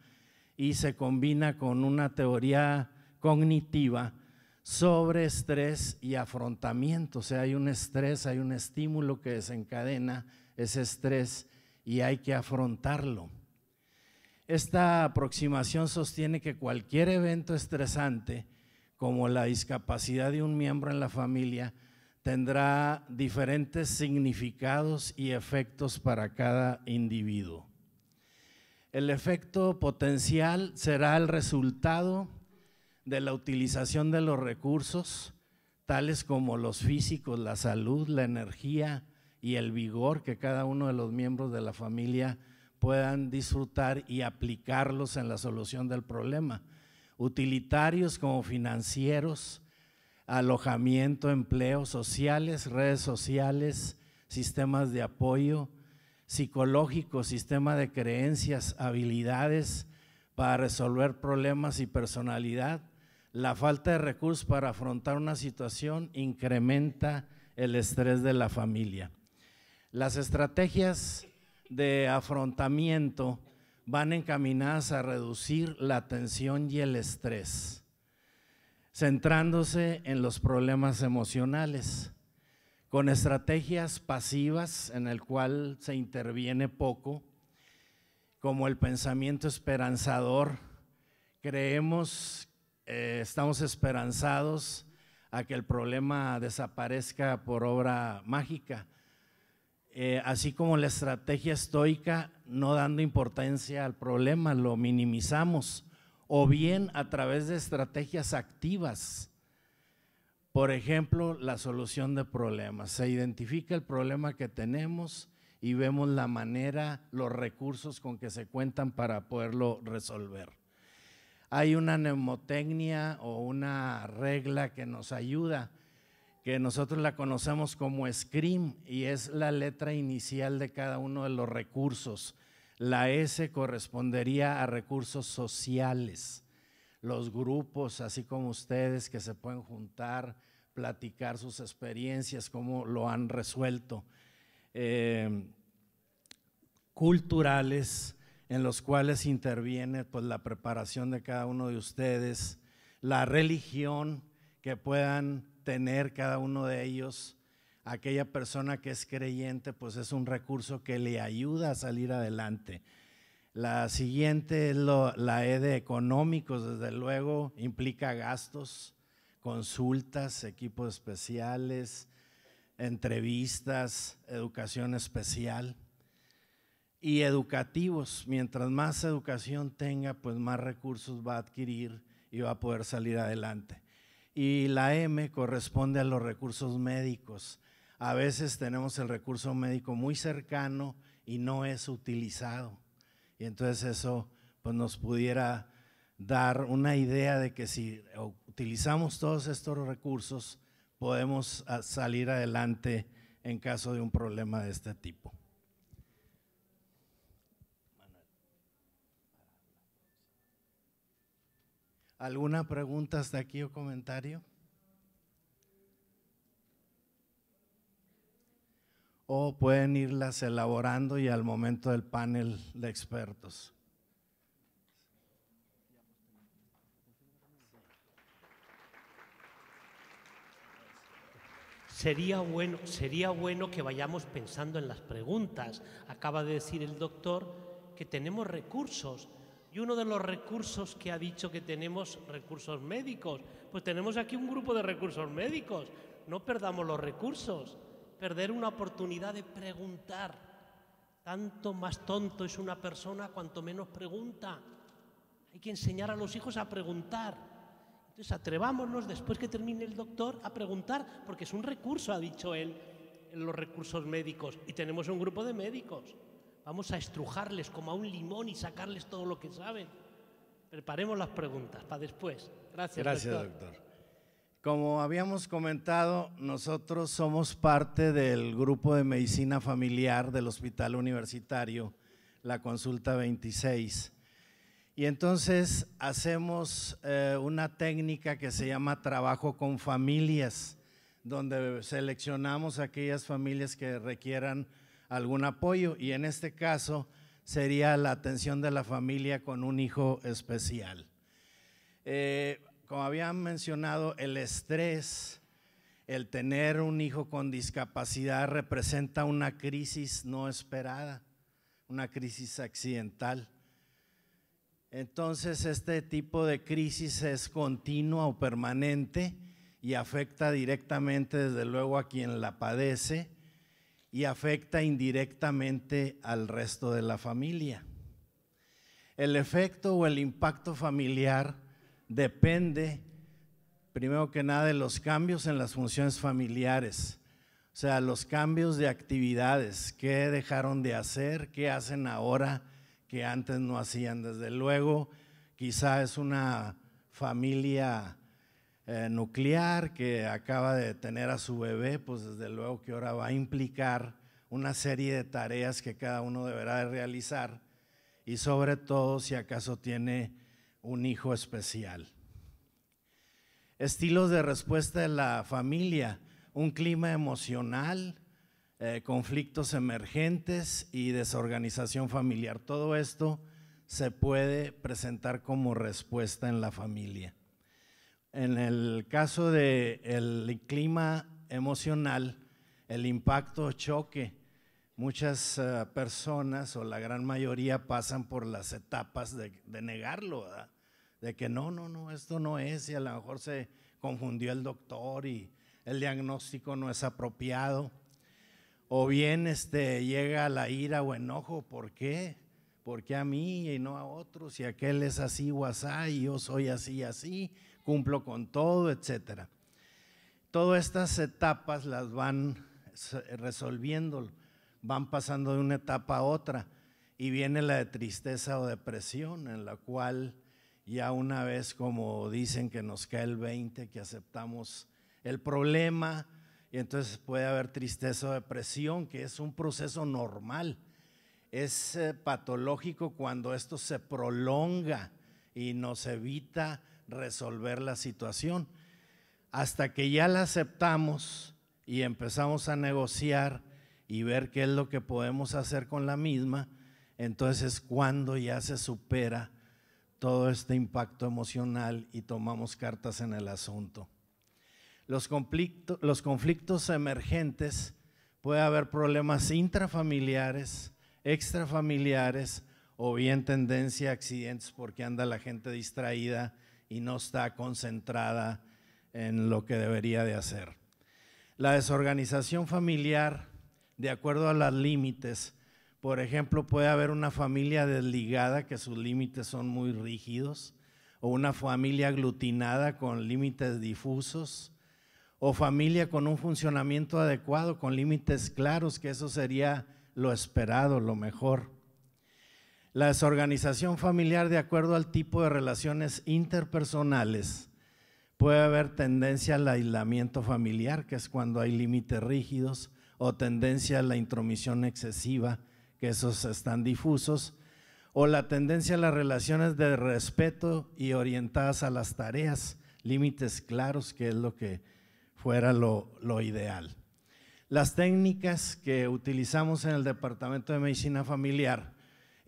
y se combina con una teoría cognitiva sobre estrés y afrontamiento. O sea, hay un estrés, hay un estímulo que desencadena ese estrés y hay que afrontarlo. Esta aproximación sostiene que cualquier evento estresante, como la discapacidad de un miembro en la familia, tendrá diferentes significados y efectos para cada individuo. El efecto potencial será el resultado de la utilización de los recursos, tales como los físicos, la salud, la energía y el vigor que cada uno de los miembros de la familia puedan disfrutar y aplicarlos en la solución del problema. Utilitarios como financieros, alojamiento, empleo, sociales, redes sociales, sistemas de apoyo, psicológico, sistema de creencias, habilidades para resolver problemas y personalidad, la falta de recursos para afrontar una situación incrementa el estrés de la familia. Las estrategias de afrontamiento van encaminadas a reducir la tensión y el estrés, centrándose en los problemas emocionales, con estrategias pasivas en el cual se interviene poco, como el pensamiento esperanzador. Creemos eh, estamos esperanzados a que el problema desaparezca por obra mágica, eh, así como la estrategia estoica no dando importancia al problema, lo minimizamos, o bien a través de estrategias activas. Por ejemplo, la solución de problemas. Se identifica el problema que tenemos y vemos la manera, los recursos con que se cuentan para poderlo resolver hay una neumotecnia o una regla que nos ayuda, que nosotros la conocemos como SCREAM y es la letra inicial de cada uno de los recursos. La S correspondería a recursos sociales, los grupos, así como ustedes que se pueden juntar, platicar sus experiencias, cómo lo han resuelto. Eh, culturales, en los cuales interviene pues, la preparación de cada uno de ustedes, la religión que puedan tener cada uno de ellos. Aquella persona que es creyente, pues es un recurso que le ayuda a salir adelante. La siguiente es la E de económicos, desde luego, implica gastos, consultas, equipos especiales, entrevistas, educación especial y educativos. Mientras más educación tenga, pues más recursos va a adquirir y va a poder salir adelante. Y la M corresponde a los recursos médicos. A veces tenemos el recurso médico muy cercano y no es utilizado. Y entonces eso pues, nos pudiera dar una idea de que si utilizamos todos estos recursos, podemos ah, salir adelante en caso de un problema de este tipo. ¿Alguna pregunta hasta aquí o comentario? O pueden irlas elaborando y al momento del panel
de expertos. Sería bueno, sería bueno que vayamos pensando en las preguntas. Acaba de decir el doctor que tenemos recursos y uno de los recursos que ha dicho que tenemos, recursos médicos, pues tenemos aquí un grupo de recursos médicos. No perdamos los recursos. Perder una oportunidad de preguntar. Tanto más tonto es una persona cuanto menos pregunta. Hay que enseñar a los hijos a preguntar. Entonces atrevámonos después que termine el doctor a preguntar, porque es un recurso, ha dicho él, los recursos médicos. Y tenemos un grupo de médicos. Vamos a estrujarles como a un limón y sacarles todo lo que saben. Preparemos las preguntas para después. Gracias, Gracias doctor.
Como habíamos comentado, nosotros somos parte del grupo de medicina familiar del Hospital Universitario, la Consulta 26. Y entonces hacemos eh, una técnica que se llama trabajo con familias, donde seleccionamos aquellas familias que requieran algún apoyo y en este caso sería la atención de la familia con un hijo especial. Eh, como habían mencionado, el estrés, el tener un hijo con discapacidad representa una crisis no esperada, una crisis accidental. Entonces, este tipo de crisis es continua o permanente y afecta directamente, desde luego, a quien la padece y afecta indirectamente al resto de la familia. El efecto o el impacto familiar depende, primero que nada, de los cambios en las funciones familiares, o sea, los cambios de actividades, qué dejaron de hacer, qué hacen ahora que antes no hacían. Desde luego, quizá es una familia eh, nuclear que acaba de tener a su bebé, pues desde luego que ahora va a implicar una serie de tareas que cada uno deberá realizar y sobre todo si acaso tiene un hijo especial. Estilos de respuesta de la familia, un clima emocional, eh, conflictos emergentes y desorganización familiar. Todo esto se puede presentar como respuesta en la familia en el caso del clima emocional, el impacto choque. Muchas eh, personas o la gran mayoría pasan por las etapas de, negarlo, de que no, no, no, esto no es y a lo mejor se confundió el doctor y el diagnóstico no es apropiado. O bien este, llega la ira o enojo, ¿por qué? ¿Por qué a mí y no a otros? Y aquel es así o y yo soy así y así cumplo con todo, etcétera. Todas estas etapas las van resolviendo, van pasando de una etapa a otra y viene la de tristeza o depresión, en la cual ya una vez como dicen que nos cae el 20, que aceptamos el problema, y entonces puede haber tristeza o depresión, que es un proceso normal. Es eh, patológico cuando esto se prolonga y nos evita resolver la situación. Hasta que ya la aceptamos y empezamos a negociar y ver qué es lo que podemos hacer con la misma, entonces cuando ya se supera todo este impacto emocional y tomamos cartas en el asunto. Los, los conflictos emergentes puede haber problemas intrafamiliares, extrafamiliares o bien tendencia a accidentes porque anda la gente distraída y no está concentrada en lo que debería de hacer. La desorganización familiar, de acuerdo a los límites, por ejemplo, puede haber una familia desligada que sus límites son muy rígidos, o una familia aglutinada con límites difusos, o familia con un funcionamiento adecuado, con límites claros, que eso sería lo esperado, lo mejor. La desorganización familiar de acuerdo al tipo de relaciones interpersonales puede haber tendencia al aislamiento familiar, que es cuando hay límites rígidos, o tendencia a la intromisión excesiva, que esos están difusos, o la tendencia a las relaciones de respeto y orientadas a las tareas, límites claros, que es lo que fuera lo, ideal. Las técnicas que utilizamos en el Departamento de Medicina Familiar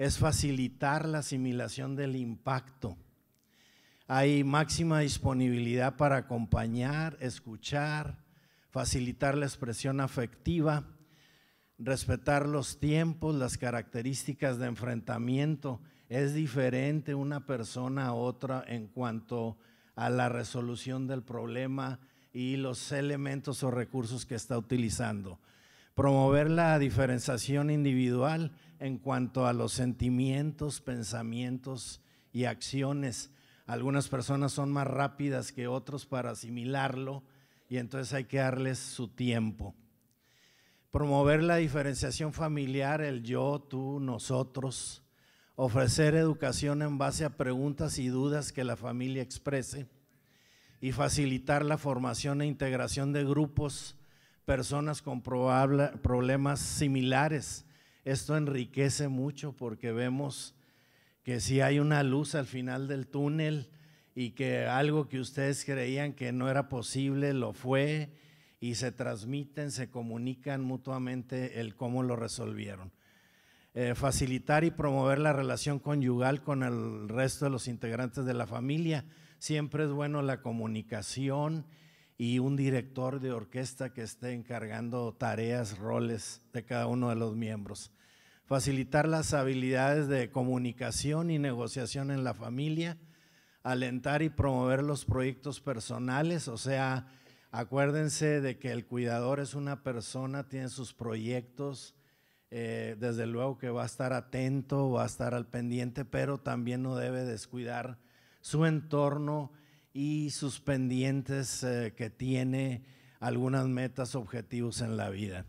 es facilitar la asimilación del impacto. Hay máxima disponibilidad para acompañar, escuchar, facilitar la expresión afectiva, respetar los tiempos, las características de enfrentamiento. Es diferente una persona a otra en cuanto a la resolución del problema y los elementos o recursos que está utilizando. Promover la diferenciación individual en cuanto a los sentimientos, pensamientos y acciones. Algunas personas son más rápidas que otros para asimilarlo y entonces hay que darles su tiempo. Promover la diferenciación familiar, el yo, tú, nosotros. Ofrecer educación en base a preguntas y dudas que la familia exprese. Y facilitar la formación e integración de grupos, personas con problemas similares esto enriquece mucho porque vemos que si hay una luz al final del túnel y que algo que ustedes creían que no era posible lo fue y se transmiten, se comunican mutuamente el cómo lo resolvieron. Eh, facilitar y promover la relación conyugal con el resto de los integrantes de la familia. Siempre es bueno la comunicación y un director de orquesta que esté encargando tareas, roles de cada uno de los miembros. Facilitar las habilidades de comunicación y negociación en la familia, alentar y promover los proyectos personales, o sea, acuérdense de que el cuidador es una persona, tiene sus proyectos, eh, desde luego que va a estar atento, va a estar al pendiente, pero también no debe descuidar su entorno y sus pendientes eh, que tiene, algunas metas, objetivos en la vida.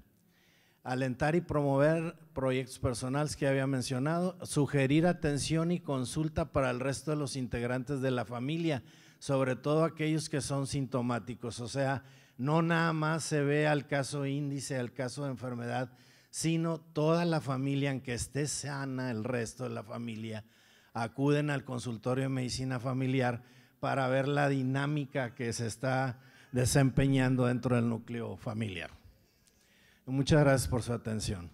Alentar y promover proyectos personales que había mencionado, sugerir atención y consulta para el resto de los integrantes de la familia, sobre todo aquellos que son sintomáticos, o sea, no nada más se ve al caso índice, al caso de enfermedad, sino toda la familia, aunque esté sana el resto de la familia, acuden al consultorio de medicina familiar para ver la dinámica que se está desempeñando dentro del núcleo familiar. Muchas gracias por su atención.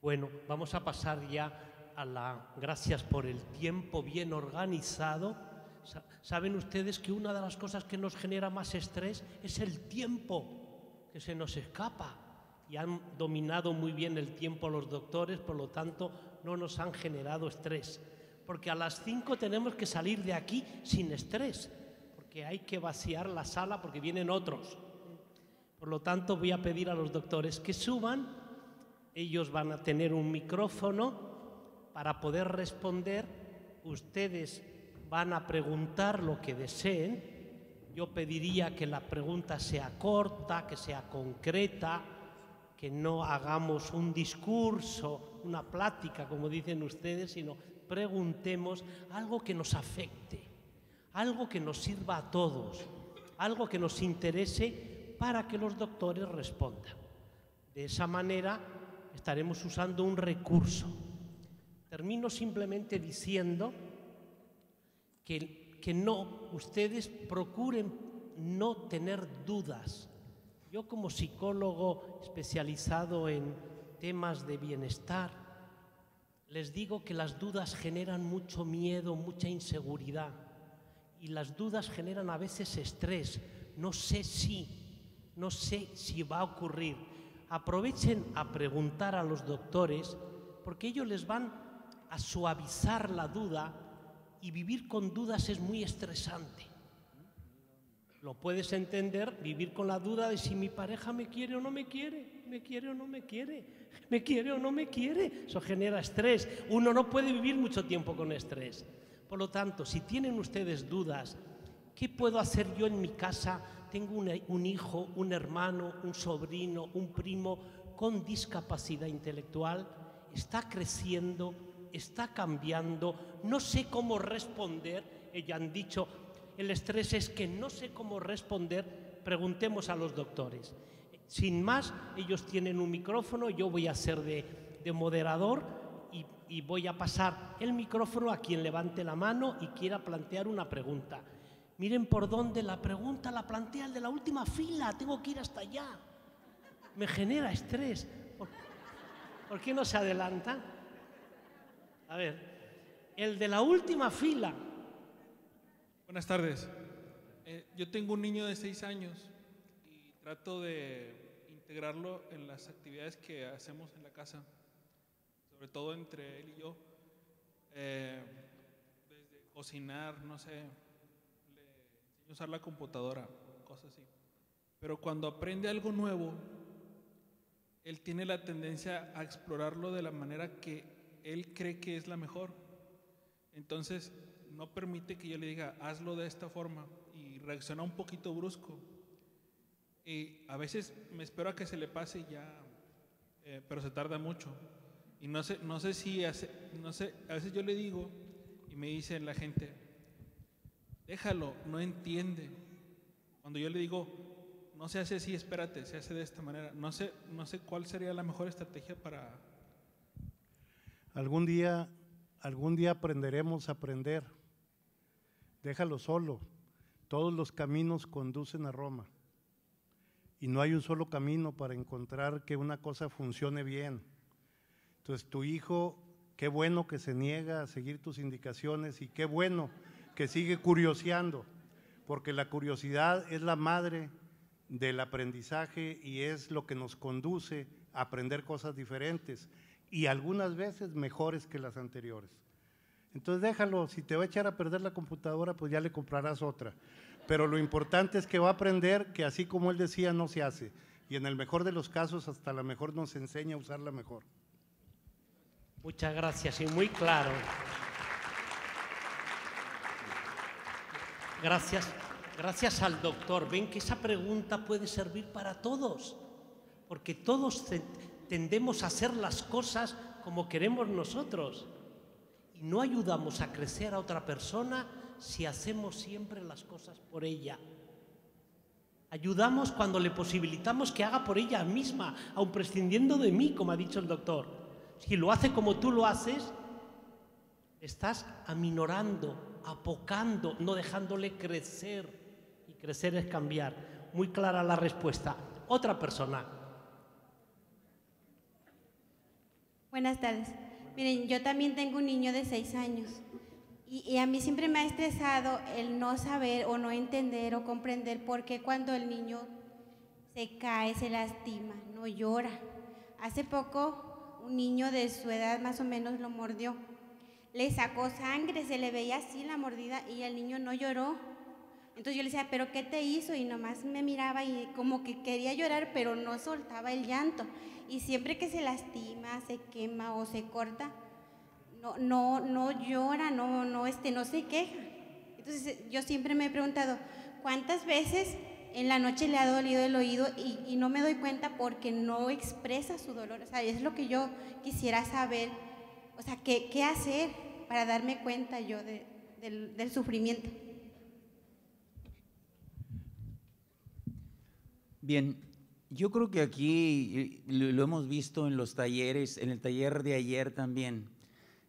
Bueno, vamos a pasar ya gracias por el tiempo bien organizado. Saben ustedes que una de las cosas que nos genera más estrés es el tiempo que se nos escapa. Y han dominado muy bien el tiempo los doctores, por lo tanto no nos han generado estrés. Porque a las 5 tenemos que salir de aquí sin estrés, porque hay que vaciar la sala porque vienen otros. Por lo tanto voy a pedir a los doctores que suban, ellos van a tener un micrófono para poder responder, ustedes van a preguntar lo que deseen. Yo pediría que la pregunta sea corta, que sea concreta, que no hagamos un discurso, una plática, como dicen ustedes, sino preguntemos algo que nos afecte, algo que nos sirva a todos, algo que nos interese para que los doctores respondan. De esa manera estaremos usando un recurso Termino simplemente diciendo que, que no, ustedes procuren no tener dudas. Yo como psicólogo especializado en temas de bienestar, les digo que las dudas generan mucho miedo, mucha inseguridad y las dudas generan a veces estrés. No sé si, no sé si va a ocurrir. Aprovechen a preguntar a los doctores porque ellos les van a suavizar la duda y vivir con dudas es muy estresante. Lo puedes entender, vivir con la duda de si mi pareja me quiere o no me quiere, me quiere o no me quiere, me quiere o no me quiere. Eso genera estrés. Uno no puede vivir mucho tiempo con estrés. Por lo tanto, si tienen ustedes dudas, ¿qué puedo hacer yo en mi casa? Tengo un hijo, un hermano, un sobrino, un primo con discapacidad intelectual, está creciendo, está cambiando, no sé cómo responder. Ella han dicho, el estrés es que no sé cómo responder, preguntemos a los doctores. Sin más, ellos tienen un micrófono, yo voy a ser de, moderador y, y voy a pasar el micrófono a quien levante la mano y quiera plantear una pregunta. Miren por dónde la pregunta la plantea el de la última fila, tengo que ir hasta allá. Me genera estrés. ¿Por, qué no se adelanta?
A ver, el de la última fila. Buenas tardes. Eh, yo tengo un niño de seis años y trato de integrarlo en las actividades que hacemos en la casa, sobre todo entre él y yo. Eh, desde cocinar, no sé, usar la computadora, cosas así. Pero cuando aprende algo nuevo, él tiene la tendencia a explorarlo de la manera que él cree que es la mejor. Entonces, no permite que yo le diga, hazlo de esta forma, y reacciona un poquito brusco. Y a veces me espero a que se le pase ya, eh, pero se tarda mucho. Y no sé, no sé si, hace, no sé, a veces yo le digo y me dice la gente, déjalo, no entiende. Cuando yo le digo, no se hace así, espérate, se hace de esta manera. No sé, no sé cuál sería la mejor estrategia para
Algún día, algún día aprenderemos a aprender. Déjalo solo. Todos los caminos conducen a Roma. Y no hay un solo camino para encontrar que una cosa funcione bien. Entonces tu hijo, qué bueno que se niega a seguir tus indicaciones y qué bueno que sigue curioseando, porque la curiosidad es la madre del aprendizaje y es lo que nos conduce a aprender cosas diferentes y algunas veces mejores que las anteriores. Entonces déjalo, si te va a echar a perder la computadora, pues ya le comprarás otra. Pero lo importante es que va a aprender que así como él decía, no se hace. Y en el mejor de los casos, hasta la mejor nos enseña a usarla mejor. Muchas
gracias y muy claro. Gracias, gracias al doctor. Ven que esa pregunta puede servir para todos, porque todos tendemos a hacer las cosas como queremos nosotros. Y no ayudamos a crecer a otra persona si hacemos siempre las cosas por ella. Ayudamos cuando le posibilitamos que haga por ella misma, aun prescindiendo de mí, como ha dicho el doctor. Si lo hace como tú lo haces, estás aminorando, apocando, no dejándole crecer. Y crecer es cambiar. Muy clara la respuesta. Otra persona,
Buenas tardes. Miren, yo también tengo un niño de seis años y, a mí siempre me ha estresado el no saber o no entender o comprender por qué cuando el niño se cae, se lastima, no llora. Hace poco un niño de su edad más o menos lo mordió. Le sacó sangre, se le veía así la mordida y el niño no lloró. Entonces yo le decía, pero ¿qué te hizo? Y nomás me miraba y como que quería llorar, pero no soltaba el llanto. Y siempre que se lastima, se quema o se corta, no, no, no llora, no, no, este, no se queja. Entonces eh, yo siempre me he preguntado, ¿cuántas veces en la noche le ha dolido el oído y, no me doy cuenta porque no expresa su dolor? O sea, es lo que yo quisiera saber. O sea, ¿qué, hacer para darme cuenta yo del sufrimiento?
Bien, yo creo que aquí eh, lo hemos visto en los talleres, en el taller de ayer también.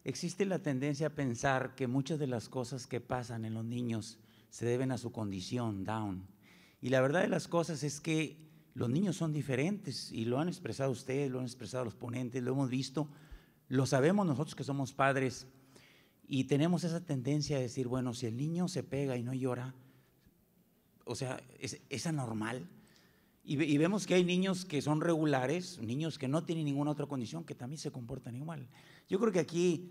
Existe la tendencia a pensar que muchas de las cosas que pasan en los niños se deben a su condición, down. Y la verdad de las cosas es que los niños son diferentes y lo han expresado ustedes, lo han expresado los ponentes, lo hemos visto, lo sabemos nosotros que somos padres y tenemos esa tendencia a decir, bueno, si el niño se pega y no llora, o sea, es anormal y, vemos que hay niños que son regulares, niños que no tienen ninguna otra condición, que también se comportan igual. Yo creo que aquí,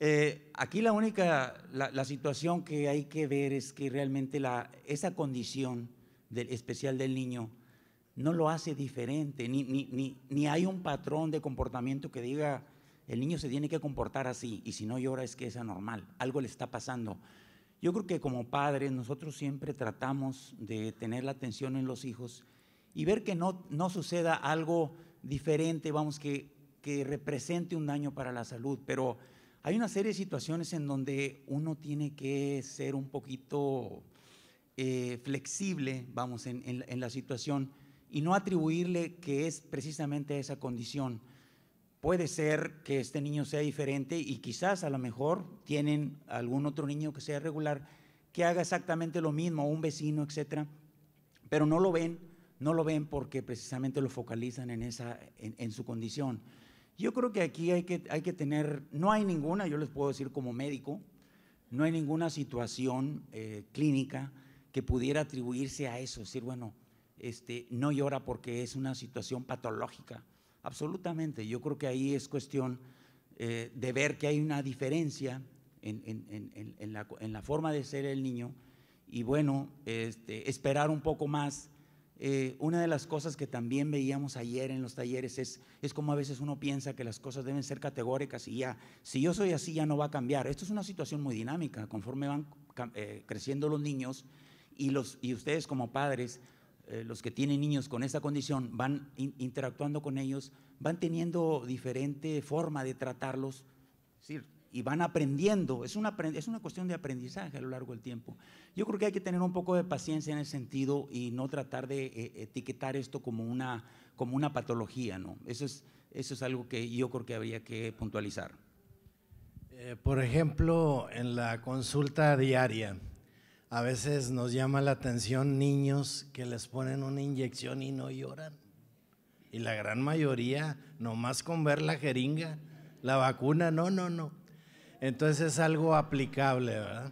eh, aquí la única, la, situación que hay que ver es que realmente la, esa condición del, especial del niño no lo hace diferente, ni, ni, ni, ni hay un patrón de comportamiento que diga, el niño se tiene que comportar así, y si no llora es que es anormal, algo le está pasando. Yo creo que como padres nosotros siempre tratamos de tener la atención en los hijos, y ver que no, no suceda algo diferente, vamos, que, que represente un daño para la salud. Pero hay una serie de situaciones en donde uno tiene que ser un poquito eh, flexible, vamos, en, en, en la situación y no atribuirle que es precisamente esa condición. Puede ser que este niño sea diferente y quizás a lo mejor tienen algún otro niño que sea regular que haga exactamente lo mismo, un vecino, etcétera, pero no lo ven no lo ven porque precisamente lo focalizan en, esa, en, su condición. Yo creo que aquí hay que, hay que tener, no hay ninguna, yo les puedo decir como médico, no hay ninguna situación eh, clínica que pudiera atribuirse a eso, decir, bueno, este, no llora porque es una situación patológica. Absolutamente, yo creo que ahí es cuestión eh, de ver que hay una diferencia en, la, forma de ser el niño y bueno, este, esperar un poco más eh, una de las cosas que también veíamos ayer en los talleres es, es como a veces uno piensa que las cosas deben ser categóricas y ya, si yo soy así ya no va a cambiar. Esto es una situación muy dinámica, conforme van eh, creciendo los niños y, los, y ustedes como padres, eh, los que tienen niños con esta condición, van interactuando con ellos, van teniendo diferente forma de tratarlos y van aprendiendo. Es una, es una cuestión de aprendizaje a lo largo del tiempo. Yo creo que hay que tener un poco de paciencia en ese sentido y no tratar de eh, etiquetar esto como una, como una patología. ¿no? Eso, es, eso es algo que yo creo que habría que puntualizar. Eh,
por ejemplo, en la consulta diaria, a veces nos llama la atención niños que les ponen una inyección y no lloran. Y la gran mayoría, nomás con ver la jeringa, la vacuna, no, no, no. Entonces es algo aplicable, ¿verdad?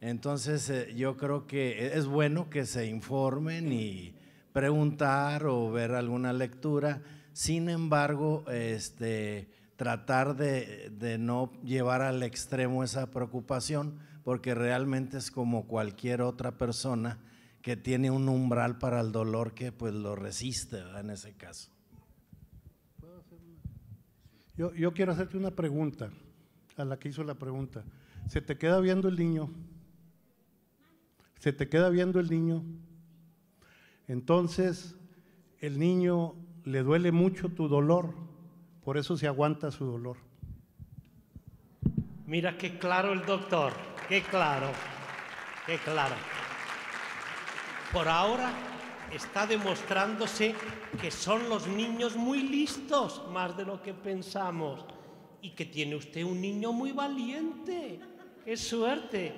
Entonces eh, yo creo que es bueno que se informen y preguntar o ver alguna lectura. Sin embargo, este, tratar de, no llevar al extremo esa preocupación, porque realmente es como cualquier otra persona que tiene un umbral para el dolor que pues lo resiste en ese caso. Yo, yo quiero hacerte una pregunta
a la que hizo la pregunta. ¿Se te queda viendo el niño? ¿Se te queda viendo el niño? Entonces, el niño le duele mucho tu dolor, por eso se aguanta su dolor.
Mira qué claro el doctor, qué claro, qué claro. Por ahora está demostrándose que son los niños muy listos, más de lo que pensamos y que tiene usted un niño muy valiente. ¡Qué suerte!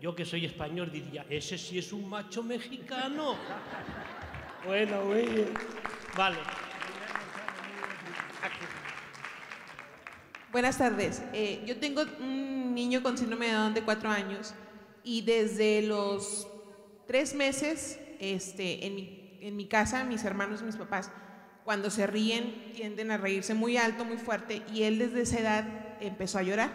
Yo que soy español diría, ese sí es un macho mexicano. bueno, güey. Vale.
Buenas tardes. Eh, yo tengo un niño con síndrome de Down de cuatro años y desde los tres meses, este, en mi, en mi casa, mis hermanos y mis papás cuando se ríen, tienden a reírse muy alto, muy fuerte, y él desde esa edad empezó a llorar.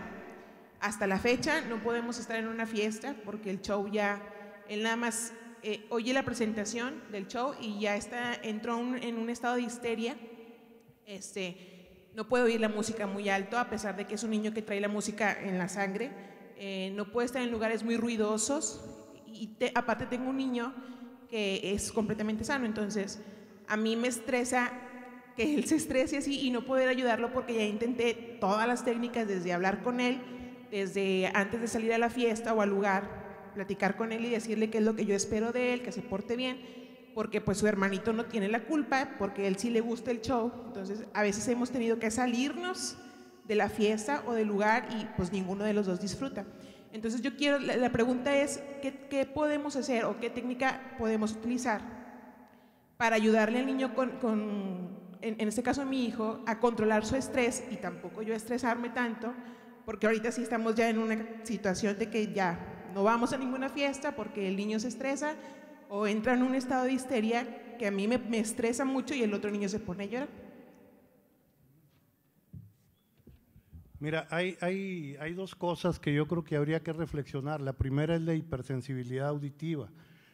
Hasta la fecha no podemos estar en una fiesta porque el show ya, él nada más eh, oye la presentación del show y ya está, entró en un estado de histeria. Este, no puede oír la música muy alto, a pesar de que es un niño que trae la música en la sangre. Eh, no puede estar en lugares muy ruidosos. Y aparte tengo un niño que es completamente sano, entonces a mí me estresa que él se estrese así y no poder ayudarlo porque ya intenté todas las técnicas desde hablar con él, desde antes de salir a la fiesta o al lugar, platicar con él y decirle qué es lo que yo espero de él, que se porte bien, porque pues su hermanito no tiene la culpa, porque él sí le gusta el show. Entonces a veces hemos tenido que salirnos de la fiesta o del lugar y pues ninguno de los dos disfruta. Entonces yo quiero, la, pregunta es, ¿qué, ¿qué, podemos hacer o qué técnica podemos utilizar para ayudarle al niño con en, este caso mi hijo, a controlar su estrés y tampoco yo estresarme tanto, porque ahorita sí estamos ya en una situación de que ya no vamos a ninguna fiesta porque el niño se estresa o entra en un estado de histeria que a mí me, estresa mucho y el otro niño se pone a llorar.
Mira, hay, hay, dos cosas que yo creo que habría que reflexionar. La primera es la hipersensibilidad auditiva.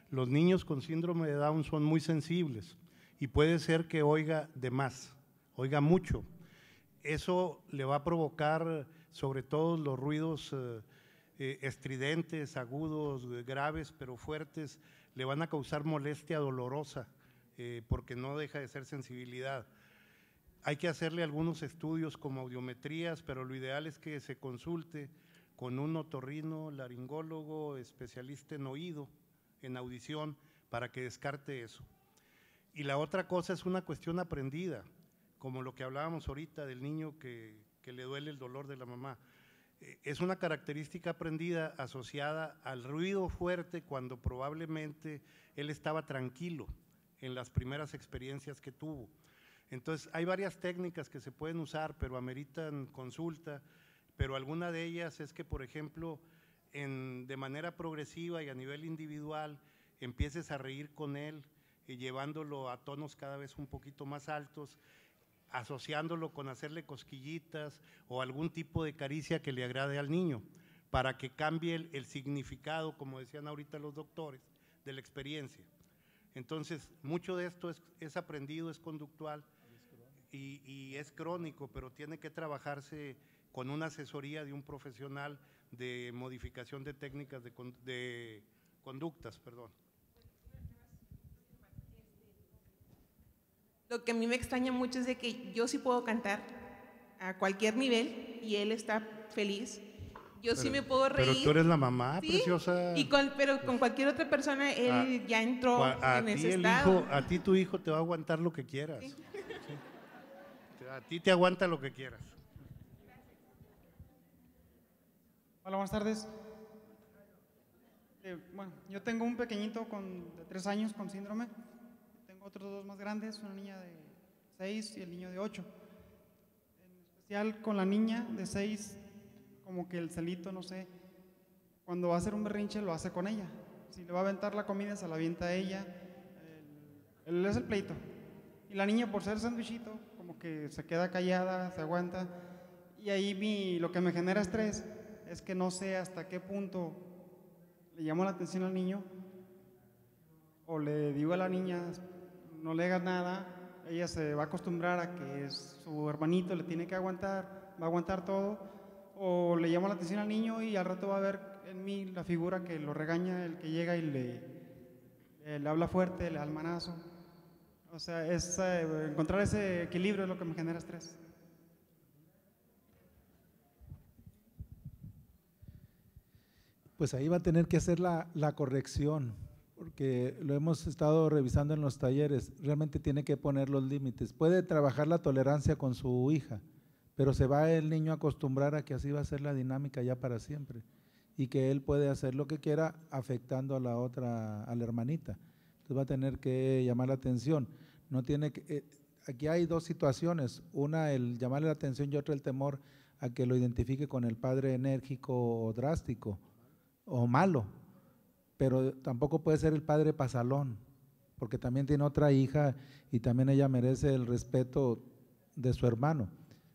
Los niños con síndrome de Down son muy sensibles y puede ser que oiga de más, oiga mucho. Eso le va a provocar sobre todo los ruidos eh, eh, estridentes, agudos, eh, graves, pero fuertes, le van a causar molestia dolorosa porque no deja de ser sensibilidad. Hay que hacerle algunos estudios como audiometrías, pero lo ideal es que se consulte con un otorrino, laringólogo, especialista en oído, en audición, para que descarte eso. Y la otra cosa es una cuestión aprendida, como lo que hablábamos ahorita del niño que, le duele el dolor de la mamá. Eh, es una característica aprendida asociada al ruido fuerte cuando probablemente él estaba tranquilo en las primeras experiencias que tuvo. Entonces, hay varias técnicas que se pueden usar, pero ameritan consulta, pero alguna de ellas es que, por ejemplo, en, de manera progresiva y a nivel individual, empieces a reír con él, llevándolo a tonos cada vez un poquito más altos, asociándolo con hacerle cosquillitas o algún tipo de caricia que le agrade al niño, para que cambie el, significado, como decían ahorita los doctores, de la experiencia. Entonces, mucho de esto es, aprendido, es conductual y, es crónico, pero tiene que trabajarse con una asesoría de un profesional de modificación de técnicas de, de conductas, perdón.
Lo que a mí me extraña mucho es de que yo sí puedo cantar a cualquier nivel y él está feliz. Yo sí me puedo reír. Pero tú eres la
mamá preciosa. Y
pero con cualquier otra persona él ah, ya entró a, a en ese estado. Hijo,
a ti tu hijo te va a aguantar lo que quieras. A ti te aguanta lo que quieras.
Hola, buenas tardes. Eh, bueno, yo tengo un pequeñito con, de tres años con síndrome otros dos más grandes, una niña de 6 y el niño de 8. En especial con la niña de 6, como que el celito, no sé, cuando va a hacer un berrinche lo hace con ella. Si le va a aventar la comida, se la avienta a ella. Él es el pleito. Y la niña, por ser sándwichito, como que se queda callada, se aguanta. Y ahí mi, lo que me genera estrés es que no sé hasta qué punto le llamo la atención al niño o le digo a la niña, no le hagas nada, ella se va a acostumbrar a que su hermanito le tiene que aguantar, va a aguantar todo, o le llama la atención al niño y al rato va a ver en mí la figura que lo regaña, el que llega y le, le habla fuerte, le almanazo. O sea, es, eh, encontrar ese equilibrio es lo que me genera estrés.
Pues ahí va a tener que hacer la, la corrección porque lo hemos estado revisando en los talleres, realmente tiene que poner los límites. Puede trabajar la tolerancia con su hija, pero se va el niño acostumbrar a que así va a ser la dinámica ya para siempre y que él puede hacer lo que quiera afectando a la otra, a la hermanita. Entonces va a tener que llamar la atención. No tiene que, eh, aquí hay dos situaciones, una el llamarle la atención y otra el temor a que lo identifique con el padre enérgico o drástico o malo pero tampoco puede ser el padre pasalón, porque también tiene otra hija y también ella merece el respeto de su hermano.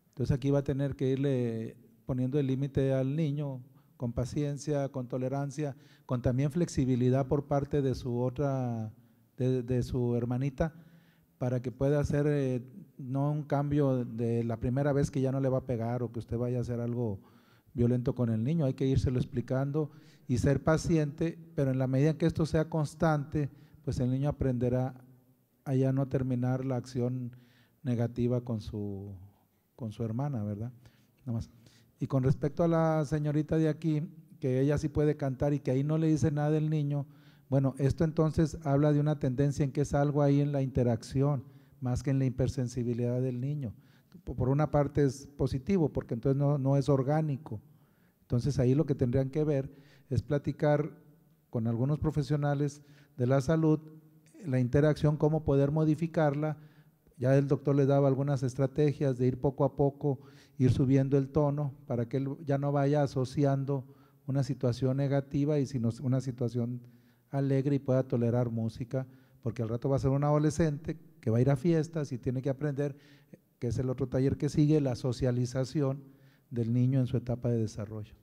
Entonces aquí va a tener que irle poniendo el límite al niño con paciencia, con tolerancia, con también flexibilidad por parte de su otra, de, su hermanita, para que pueda hacer eh, no un cambio de la primera vez que ya no le va a pegar o que usted vaya a hacer algo violento con el niño, hay que lo explicando y ser paciente, pero en la medida en que esto sea constante, pues el niño aprenderá a ya no terminar la acción negativa con su, con su hermana, ¿verdad? Nada más. Y con respecto a la señorita de aquí, que ella sí puede cantar y que ahí no le dice nada el niño, bueno, esto entonces habla de una tendencia en que es algo ahí en la interacción, más que en la impersensibilidad del niño. Por una parte es positivo, porque entonces no, no es orgánico. Entonces ahí lo que tendrían que ver es platicar con algunos profesionales de la salud la interacción, cómo poder modificarla. Ya el doctor le daba algunas estrategias de ir poco a poco, ir subiendo el tono para que él ya no vaya asociando una situación negativa y sino una situación alegre y pueda tolerar música, porque al rato va a ser un adolescente que va a ir a fiestas y tiene que aprender, que es el otro taller que sigue, la socialización del niño en su etapa de desarrollo.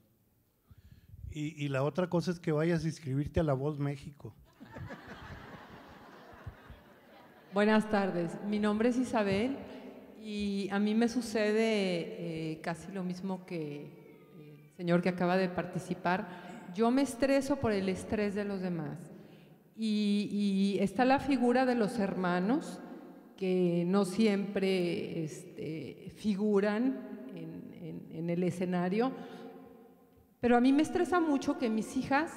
Y, la otra cosa es que vayas a inscribirte a La Voz México.
Buenas tardes, mi nombre es Isabel y a mí me sucede eh, casi lo mismo que eh, el señor que acaba de participar. Yo me estreso por el estrés de los demás. Y, está la figura de los hermanos que no siempre este, figuran en el escenario, pero a mí me estresa mucho que mis hijas,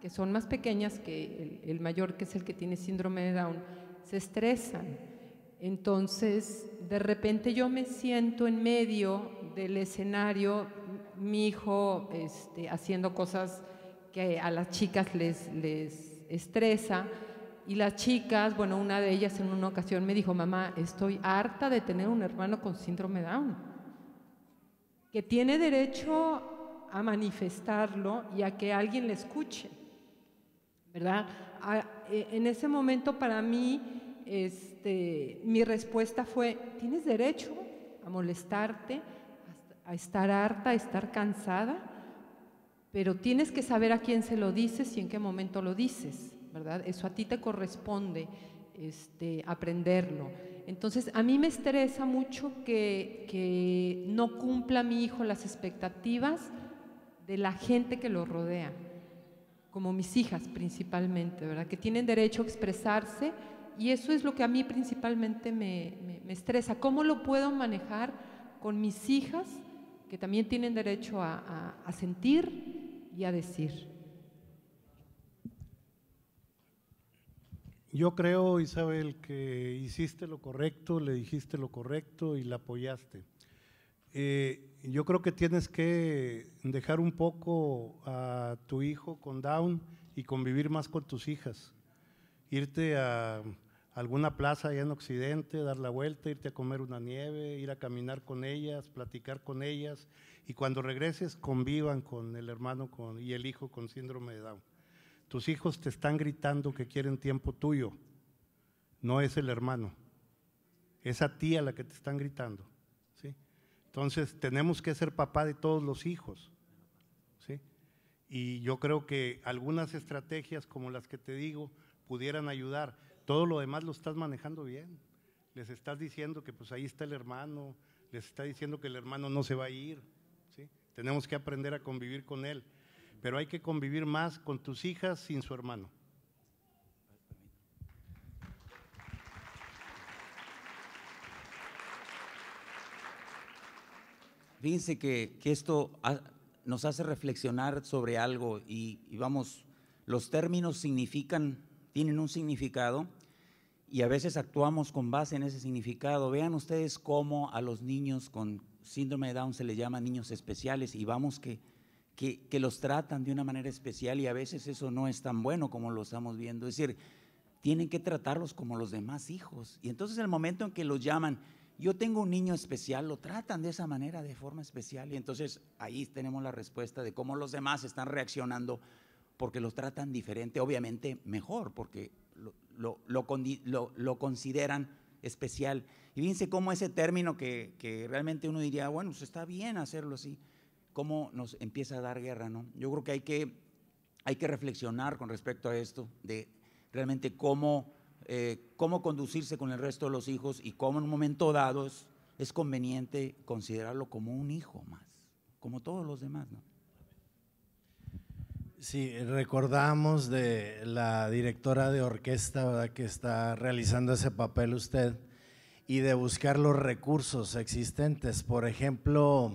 que son más pequeñas que el, mayor, que es el que tiene síndrome de Down, se estresan. Entonces, de repente yo me siento en medio del escenario, mi hijo este, haciendo cosas que a las chicas les, les estresa. Y las chicas, bueno, una de ellas en una ocasión me dijo, mamá, estoy harta de tener un hermano con síndrome de Down, que tiene derecho a manifestarlo y a que alguien le escuche, ¿verdad? E, en ese momento para mí, este, mi respuesta fue, tienes derecho a molestarte, a estar harta, a estar cansada, pero tienes que saber a quién se lo dices y en qué momento lo dices, ¿verdad? Eso a ti te corresponde este, aprenderlo. Entonces, a mí me estresa mucho que, que no cumpla mi hijo las expectativas de la gente que lo rodea, como mis hijas principalmente, ¿verdad? Que tienen derecho a expresarse y eso es lo que a mí principalmente me, estresa. ¿Cómo lo puedo manejar con mis hijas que también tienen derecho a, sentir y a decir?
Yo creo, Isabel, que hiciste lo correcto, le dijiste lo correcto y la apoyaste. Eh, yo creo que tienes que dejar un poco a tu hijo con Down y convivir más con tus hijas. Irte a alguna plaza allá en Occidente, dar la vuelta, irte a comer una nieve, ir a caminar con ellas, platicar con ellas y cuando regreses convivan con el hermano con, y el hijo con síndrome de Down. Tus hijos te están gritando que quieren tiempo tuyo, no es el hermano, es a ti a la que te están gritando. Entonces, tenemos que ser papá de todos los hijos. ¿sí? Y yo creo que algunas estrategias como las que te digo pudieran ayudar. Todo lo demás lo estás manejando bien. Les estás diciendo que pues ahí está el hermano, les está diciendo que el hermano no se va a ir. ¿sí? Tenemos que aprender a convivir con él. Pero hay que convivir más con tus hijas sin su hermano.
Fíjense que, que esto nos hace reflexionar sobre algo y, y, vamos, los términos significan, tienen un significado y a veces actuamos con base en ese significado. Vean ustedes cómo a los niños con síndrome de Down se les llama niños especiales y vamos que, que, que los tratan de una manera especial y a veces eso no es tan bueno como lo estamos viendo. Es decir, tienen que tratarlos como los demás hijos. Y entonces el momento en que los llaman yo tengo un niño especial, lo tratan de esa manera, de forma especial. Y entonces ahí tenemos la respuesta de cómo los demás están reaccionando porque los tratan diferente, obviamente mejor, porque lo, lo, lo, consideran especial. Y fíjense cómo ese término que, que realmente uno diría, bueno, pues está bien hacerlo así, cómo nos empieza a dar guerra, ¿no? Yo creo que hay que, hay que reflexionar con respecto a esto, de realmente cómo eh, cómo conducirse con el resto de los hijos y cómo en un momento dado es, conveniente considerarlo como un hijo más, como todos los demás. ¿no? Sí,
recordamos de la directora de orquesta que está realizando ese papel usted y de buscar los recursos existentes. Por ejemplo,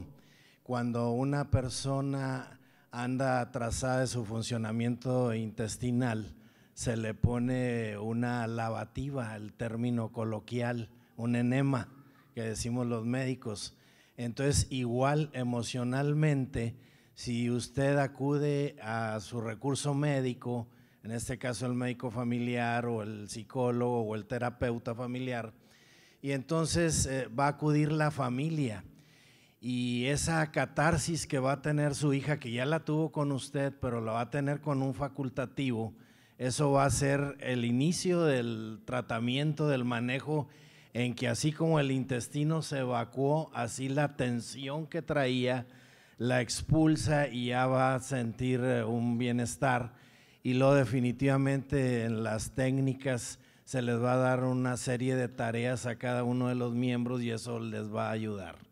cuando una persona anda atrasada de su funcionamiento intestinal, se le pone una lavativa, el término coloquial, un enema que decimos los médicos. Entonces, igual emocionalmente, si usted acude a su recurso médico, en este caso el médico familiar o el psicólogo o el terapeuta familiar, y entonces eh, va a acudir la familia. Y esa catarsis que va a tener su hija, que ya la tuvo con usted, pero la va a tener con un facultativo, eso va a ser el inicio del tratamiento, del manejo, en que así como el intestino se evacuó, así la tensión que traía la expulsa y ya va a sentir eh, un bienestar. Y luego definitivamente en las técnicas se les va a dar una serie de tareas a cada uno de
los miembros y eso les va a ayudar.